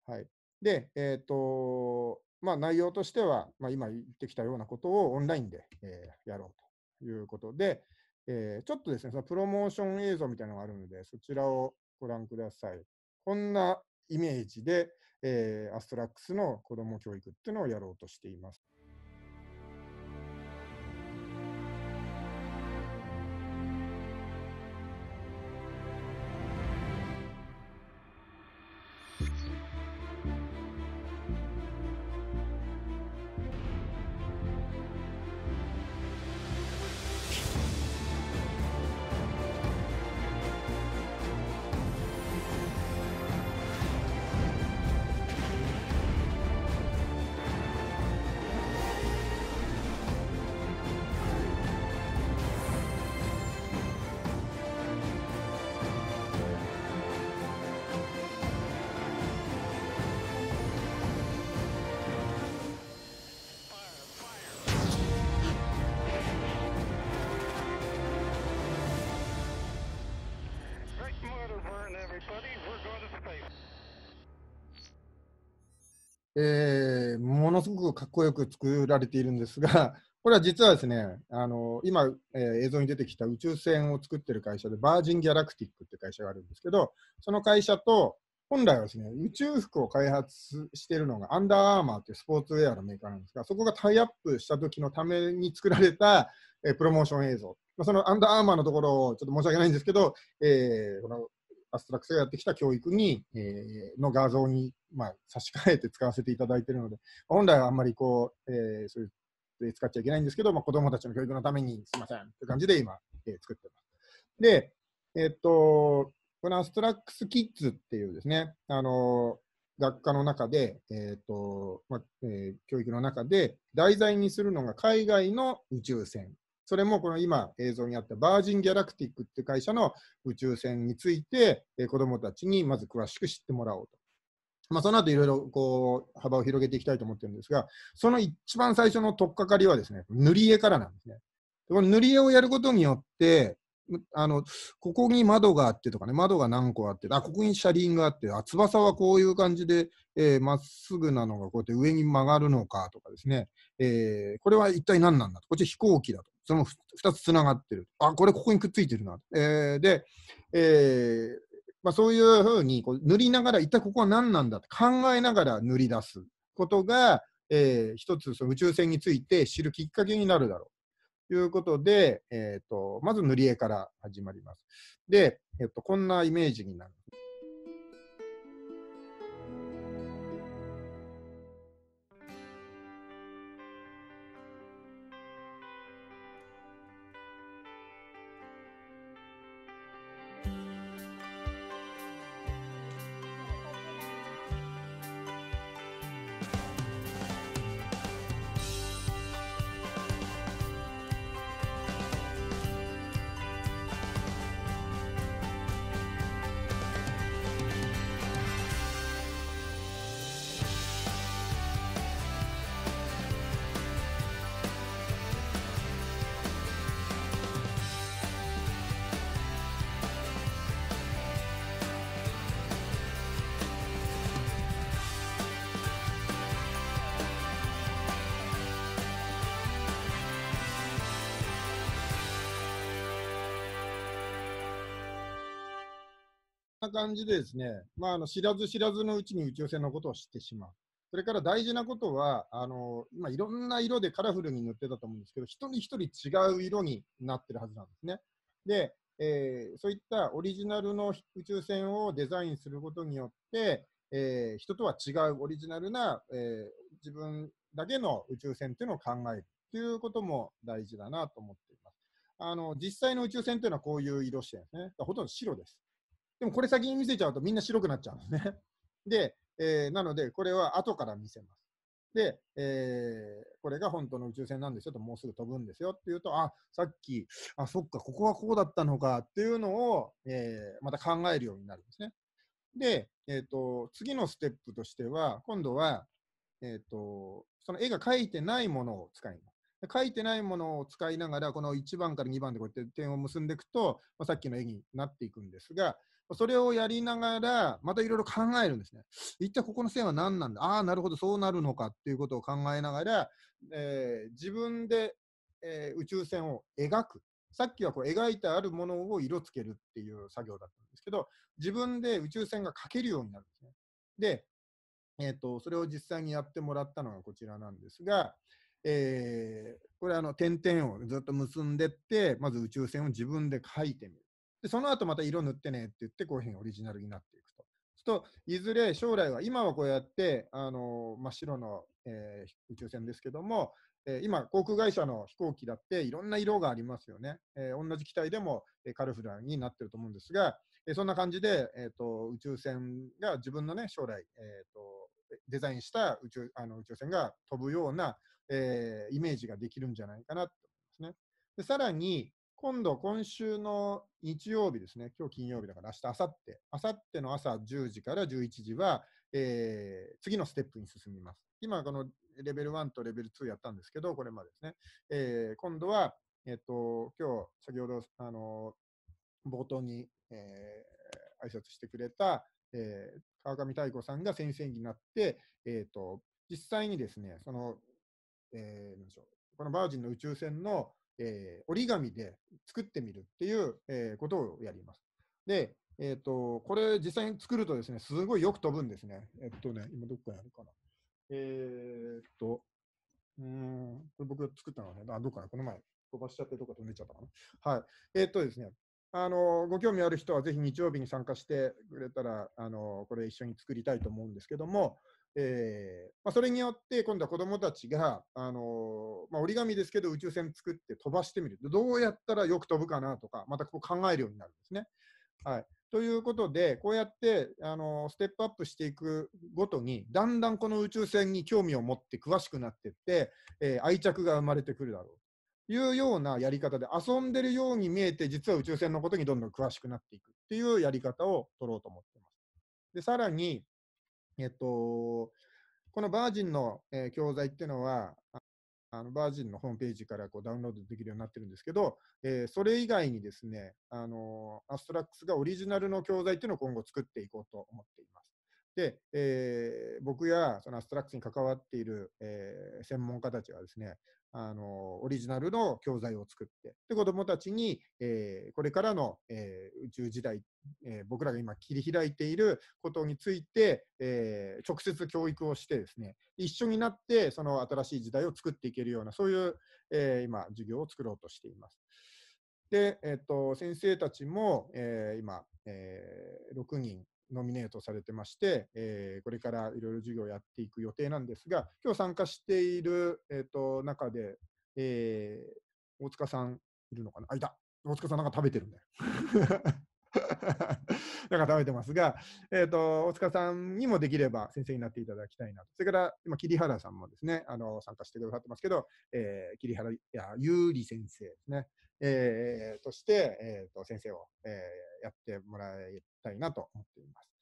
はい。で、えっ、ー、と、まあ、内容としては、まあ、今言ってきたようなことをオンラインで、えー、やろうということで、えー、ちょっとですね、そのプロモーション映像みたいなのがあるので、そちらをご覧ください。こんなイメージで、えー、アストラックスの子ども教育っていうのをやろうとしています。かっこよく作られているんですが、(laughs) これは実はですね、あの今、えー、映像に出てきた宇宙船を作ってる会社で、バージン・ギャラクティックって会社があるんですけど、その会社と、本来はですね、宇宙服を開発しているのが、アンダーアーマーっていうスポーツウェアのメーカーなんですが、そこがタイアップした時のために作られた、えー、プロモーション映像。まあ、そのアンダーアーマーのところをちょっと申し訳ないんですけど、えー、このアストラクスがやってきた教育に、えー、の画像に、まあ、差し替えて使わせていただいているので、本来はあんまりこう、えー、そういう使っちゃいけないんですけど、まあ、子どもたちの教育のためにすいませんという感じで今、えー、作ってます。で、えー、っと、このアストラックスキッズっていうですね、あの学科の中で、えーとまあえー、教育の中で題材にするのが海外の宇宙船それもこの今映像にあったバージン・ギャラクティックっていう会社の宇宙船について、え子どもたちにまず詳しく知ってもらおうと。まあ、その後いろいろこう幅を広げていきたいと思ってるんですが、その一番最初の取っかかりはですね、塗り絵からなんですね。この塗り絵をやることによって、あのここに窓があってとかね、窓が何個あって、あここに車輪があって、あ翼はこういう感じでま、えー、っすぐなのがこうやって上に曲がるのかとかですね、えー、これは一体何なんだと、こっち飛行機だと。その2つつながってる。あ、これここにくっついてるな。えー、で、えー、まあ、そういうふうにこう塗りながら、一体ここは何なんだって考えながら塗り出すことが、えー、一つその宇宙船について知るきっかけになるだろう。ということで、えーと、まず塗り絵から始まります。で、えーとこんなイメージになる。感じでですね、まあ、あの知らず知らずのうちに宇宙船のことを知ってしまう。それから大事なことは、あの今いろんな色でカラフルに塗ってたと思うんですけど、一人一人違う色になってるはずなんですね。で、えー、そういったオリジナルの宇宙船をデザインすることによって、えー、人とは違うオリジナルな、えー、自分だけの宇宙船というのを考えるということも大事だなと思っています。あの実際の宇宙船というのはこういう色してるんですね。ほとんど白です。でもこれ先に見せちゃうとみんな白くなっちゃうんですね。(laughs) で、えー、なのでこれは後から見せます。で、えー、これが本当の宇宙船なんですよと、もうすぐ飛ぶんですよっていうと、あ、さっき、あ、そっか、ここはこうだったのかっていうのを、えー、また考えるようになるんですね。で、えっ、ー、と、次のステップとしては、今度は、えっ、と、その絵が描いてないものを使います。書いてないものを使いながら、この1番から2番でこうやって点を結んでいくと、まあ、さっきの絵になっていくんですが、それをやりながら、またいろいろ考えるんですね。一体ここの線は何なんだああ、なるほど、そうなるのかっていうことを考えながら、えー、自分で、えー、宇宙船を描く。さっきはこう描いてあるものを色つけるっていう作業だったんですけど、自分で宇宙船が描けるようになるんですね。で、えーと、それを実際にやってもらったのがこちらなんですが、えー、これあの点々をずっと結んでってまず宇宙船を自分で描いてみるで、その後また色塗ってねって言って、こういうふうにオリジナルになっていくと。といずれ将来は今はこうやってあの真っ白の、えー、宇宙船ですけども、えー、今航空会社の飛行機だっていろんな色がありますよね、えー、同じ機体でも、えカルフラーになってると思うんですが、えそんな感じで、えーと、宇宙船が自分のね将来、えーと、デザインした宇宙あの宇宙船が飛ぶような、えイメージができるんじゃないかなと思いますね。でさらに、今度、今週の日曜日ですね、今日金曜日だから、明日、明後日明後日の朝10時から11時は、えー、次のステップに進みます。今、このレベル1とレベル2やったんですけど、これまでですね。えー、今度は、えっ、と、今日、先ほど、あの冒頭に、えー、挨拶してくれた、えー、川上太子さんが先生になって、えーと、と実際にですねその、えー、なんでしょうこのバージンの宇宙船の、えー、折り紙で作ってみるっていう、えー、ことをやります。で、えっ、ー、と、これ実際に作るとですね、すごいよく飛ぶんですね。えっとね、今どっかやるかな。えっと、うん、これ僕が作ったのはね、あ、どっかな、この前飛ばしちゃってどっか飛んでっちゃったかな。はい。えっとですね、あのご興味ある人はぜひ日曜日に参加してくれたらあのこれ一緒に作りたいと思うんですけども、えーまあ、それによって今度は子どもたちが、あのー、まあ、折り紙ですけど宇宙船作って飛ばしてみるどうやったらよく飛ぶかなとかまたこう考えるようになるんですね。はい、ということでこうやって、あのー、ステップアップしていくごとにだんだんこの宇宙船に興味を持って詳しくなっていって、えー、愛着が生まれてくるだろうというようなやり方で遊んでるように見えて実は宇宙船のことにどんどん詳しくなっていくっていうやり方を取ろうと思っています。でさらにえっと、このバージンの、えー、教材っていうのは、あのバージンのホームページからこうダウンロードできるようになってるんですけど、えー、それ以外にですね、あのアストラックスがオリジナルの教材っていうのを今後作っていこうと思っています。で、えー、僕やそのアストラックスに関わっている、えー、専門家たちはですね、あの、オリジナルの教材を作って、で、子もたちに、えー、これからの、えー、宇宙時代、えー、僕らが今切り開いていることについて、え直接教育をしてですね、一緒になって、その新しい時代を作っていけるような、そういう、え今、授業を作ろうとしています。で、えっと、先生たちも、え今、え6人ノミネートされてまして、えー、これからいろいろ授業をやっていく予定なんですが、今日参加している、えーと、中で、えー、大塚さんいるのかなあ、いた大塚さんなんか食べてるんだよ。(laughs) なんか食べてますが、えーと、大塚さんにもできれば先生になっていただきたいなと、それから今、桐原さんもですねあの参加してくださってますけど、えー、桐原いや優里先生ですね、えー、として、えー、と先生を、えー、やってもらいたいなと思っています。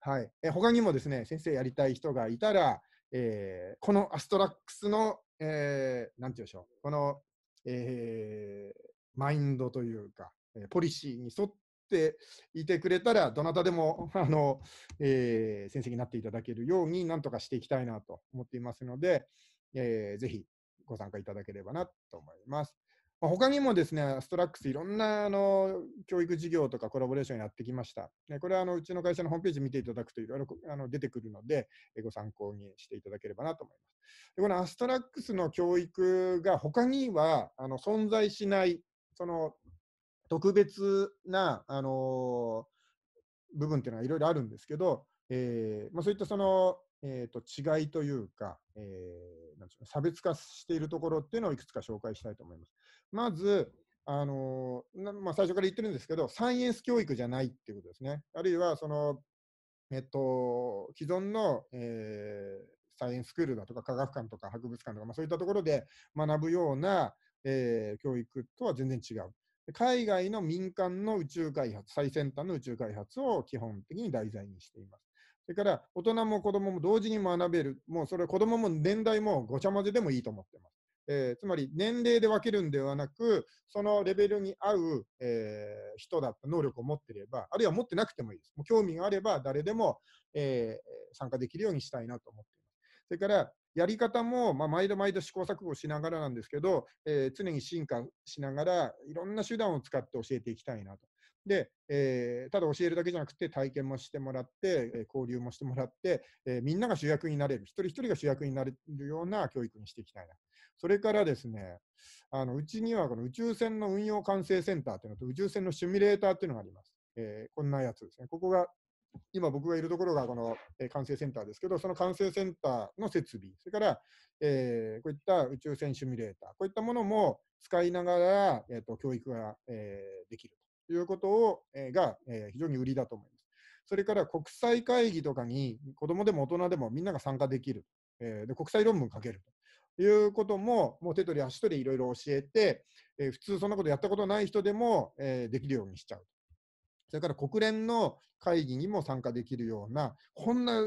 はい、えー、他にもですね先生やりたい人がいたら、えー、このアストラックスの、えー、なんて言うでしょうこの、えー、マインドというか、えポリシーに沿っていてくれたらどなたでも (laughs) あの、えー、先生になっていただけるようになんとかしていきたいなと思っていますので、えー、ぜひご参加いただければなと思います。まあ、他にもですね、ストラックスいろんなあの教育事業とかコラボレーションやってきました。これはあのうちの会社のホームページ見ていただくといろいろあの出てくるので、ご参考にしていただければなと思います。でこのアストラックスの教育が他にはあの存在しない、その特別な、あの部分っていうのはいろいろあるんですけど、えーまあ、そういったそのえー、と違いというか、えー、なんう差別化しているところっていうのをいくつか紹介したいと思います。まず、あのー、まあ、最初から言ってるんですけど、サイエンス教育じゃないっていうことですね。あるいは、その、えっと、既存の、えー、サイエンススクールだとか科学館とか博物館とか、まあ、そういったところで学ぶような、えー、教育とは全然違う。海外の民間の宇宙開発、最先端の宇宙開発を基本的に題材にしています。れから大人も子どもも同時に学べる、もうそれは子どもも年代もごちゃ混ぜでもいいと思ってます。えー、つまり年齢で分けるんではなく、そのレベルに合う、えー、人だった能力を持っていれば、あるいは持ってなくてもいいです。もう興味があれば誰でも、えー、参加できるようにしたいなと思っています。それからやり方も、まあ、毎度毎度試行錯誤しながらなんですけど、えー、常に進化しながらいろんな手段を使って教えていきたいなと。で、えー、ただ教えるだけじゃなくて体験もしてもらって、え交流もしてもらって、えみんなが主役になれる、一人一人が主役になれるような教育にしていきたいな。それからですね、あのうちにはこの宇宙船の運用管制センターというのと宇宙船のシミュレーターというのがあります。えー、こんなやつですね。ここが今僕がいるところがこの、えー、管制センターですけど、その管制センターの設備、それから、えー、こういった宇宙船シミュレーター、こういったものも使いながら、えーと、教育が、えー、できるいうことを、えが、え非常に売りだと思います。それから国際会議とかに子どもでも大人でもみんなが参加できる、えで国際論文書けるということも、もう手取り足取りいろいろ教えて、え普通そんなことやったことない人でも、えできるようにしちゃうそれから国連の会議にも参加できるような、こんな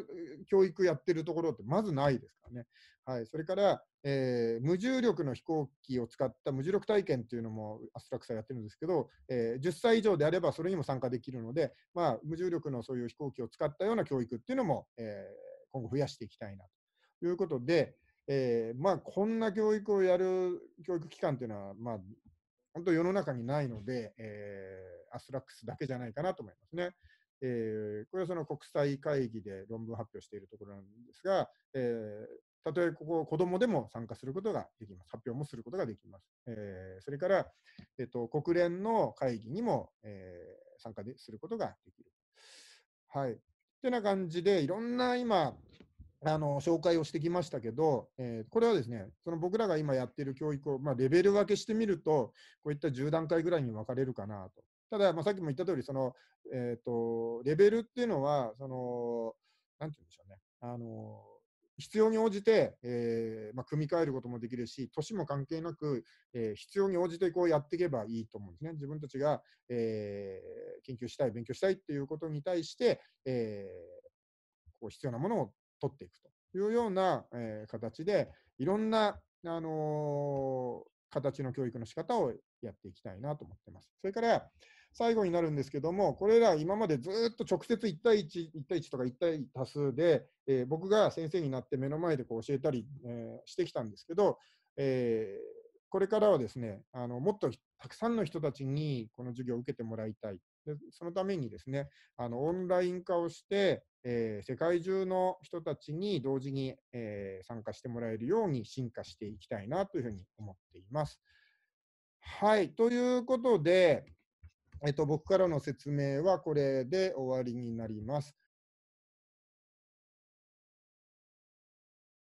教育やってるところってまずないですからね。はい、それから、えー、無重力の飛行機を使った無重力体験っていうのもアストラクサやってるんですけど、えー、10歳以上であればそれにも参加できるので、まあ、無重力のそういう飛行機を使ったような教育っていうのも、えー、今後増やしていきたいなということで、えー、まあ、こんな教育をやる教育機関というのは、まあ、本当世の中にないので、えー、アストラックスだけじゃないかなと思いますね。えー、これはその国際会議で論文発表しているところなんですが、えー、たとえここ子どもでも参加することができます。発表もすることができます。えー、それから、えーと、国連の会議にも、えー、参加することができる。はい。ってな感じで、いろんな今、あの紹介をしてきましたけど、えー、これはですねその僕らが今やってる教育を、まあ、レベル分けしてみるとこういった10段階ぐらいに分かれるかなと。ただ、まあ、さっきも言った通りその、えーと、とレベルっていうのはそのなんて言うんでしょうねあの必要に応じて、えーまあ、組み替えることもできるし年も関係なく、えー、必要に応じてこうやっていけばいいと思うんですね。自分たちが、えー、研究したい勉強したいっていうことに対して、えー、こう必要なものを取っていくというような、えー、形で、いろんな、あのー、形の教育の仕方をやっていきたいなと思ってます。それから、最後になるんですけども、これら今までずっと直接1対1、1対1とか1対多数で、えー、僕が先生になって目の前でこう教えたり、えしてきたんですけど、えこれからはですね、あのもっとたくさんの人たちにこの授業を受けてもらいたいでそのためにですね、あのオンライン化をして、えー、世界中の人たちに同時に、えー、参加してもらえるように進化していきたいなというふうに思っています。はい、ということで、えっと、僕からの説明はこれで終わりになります。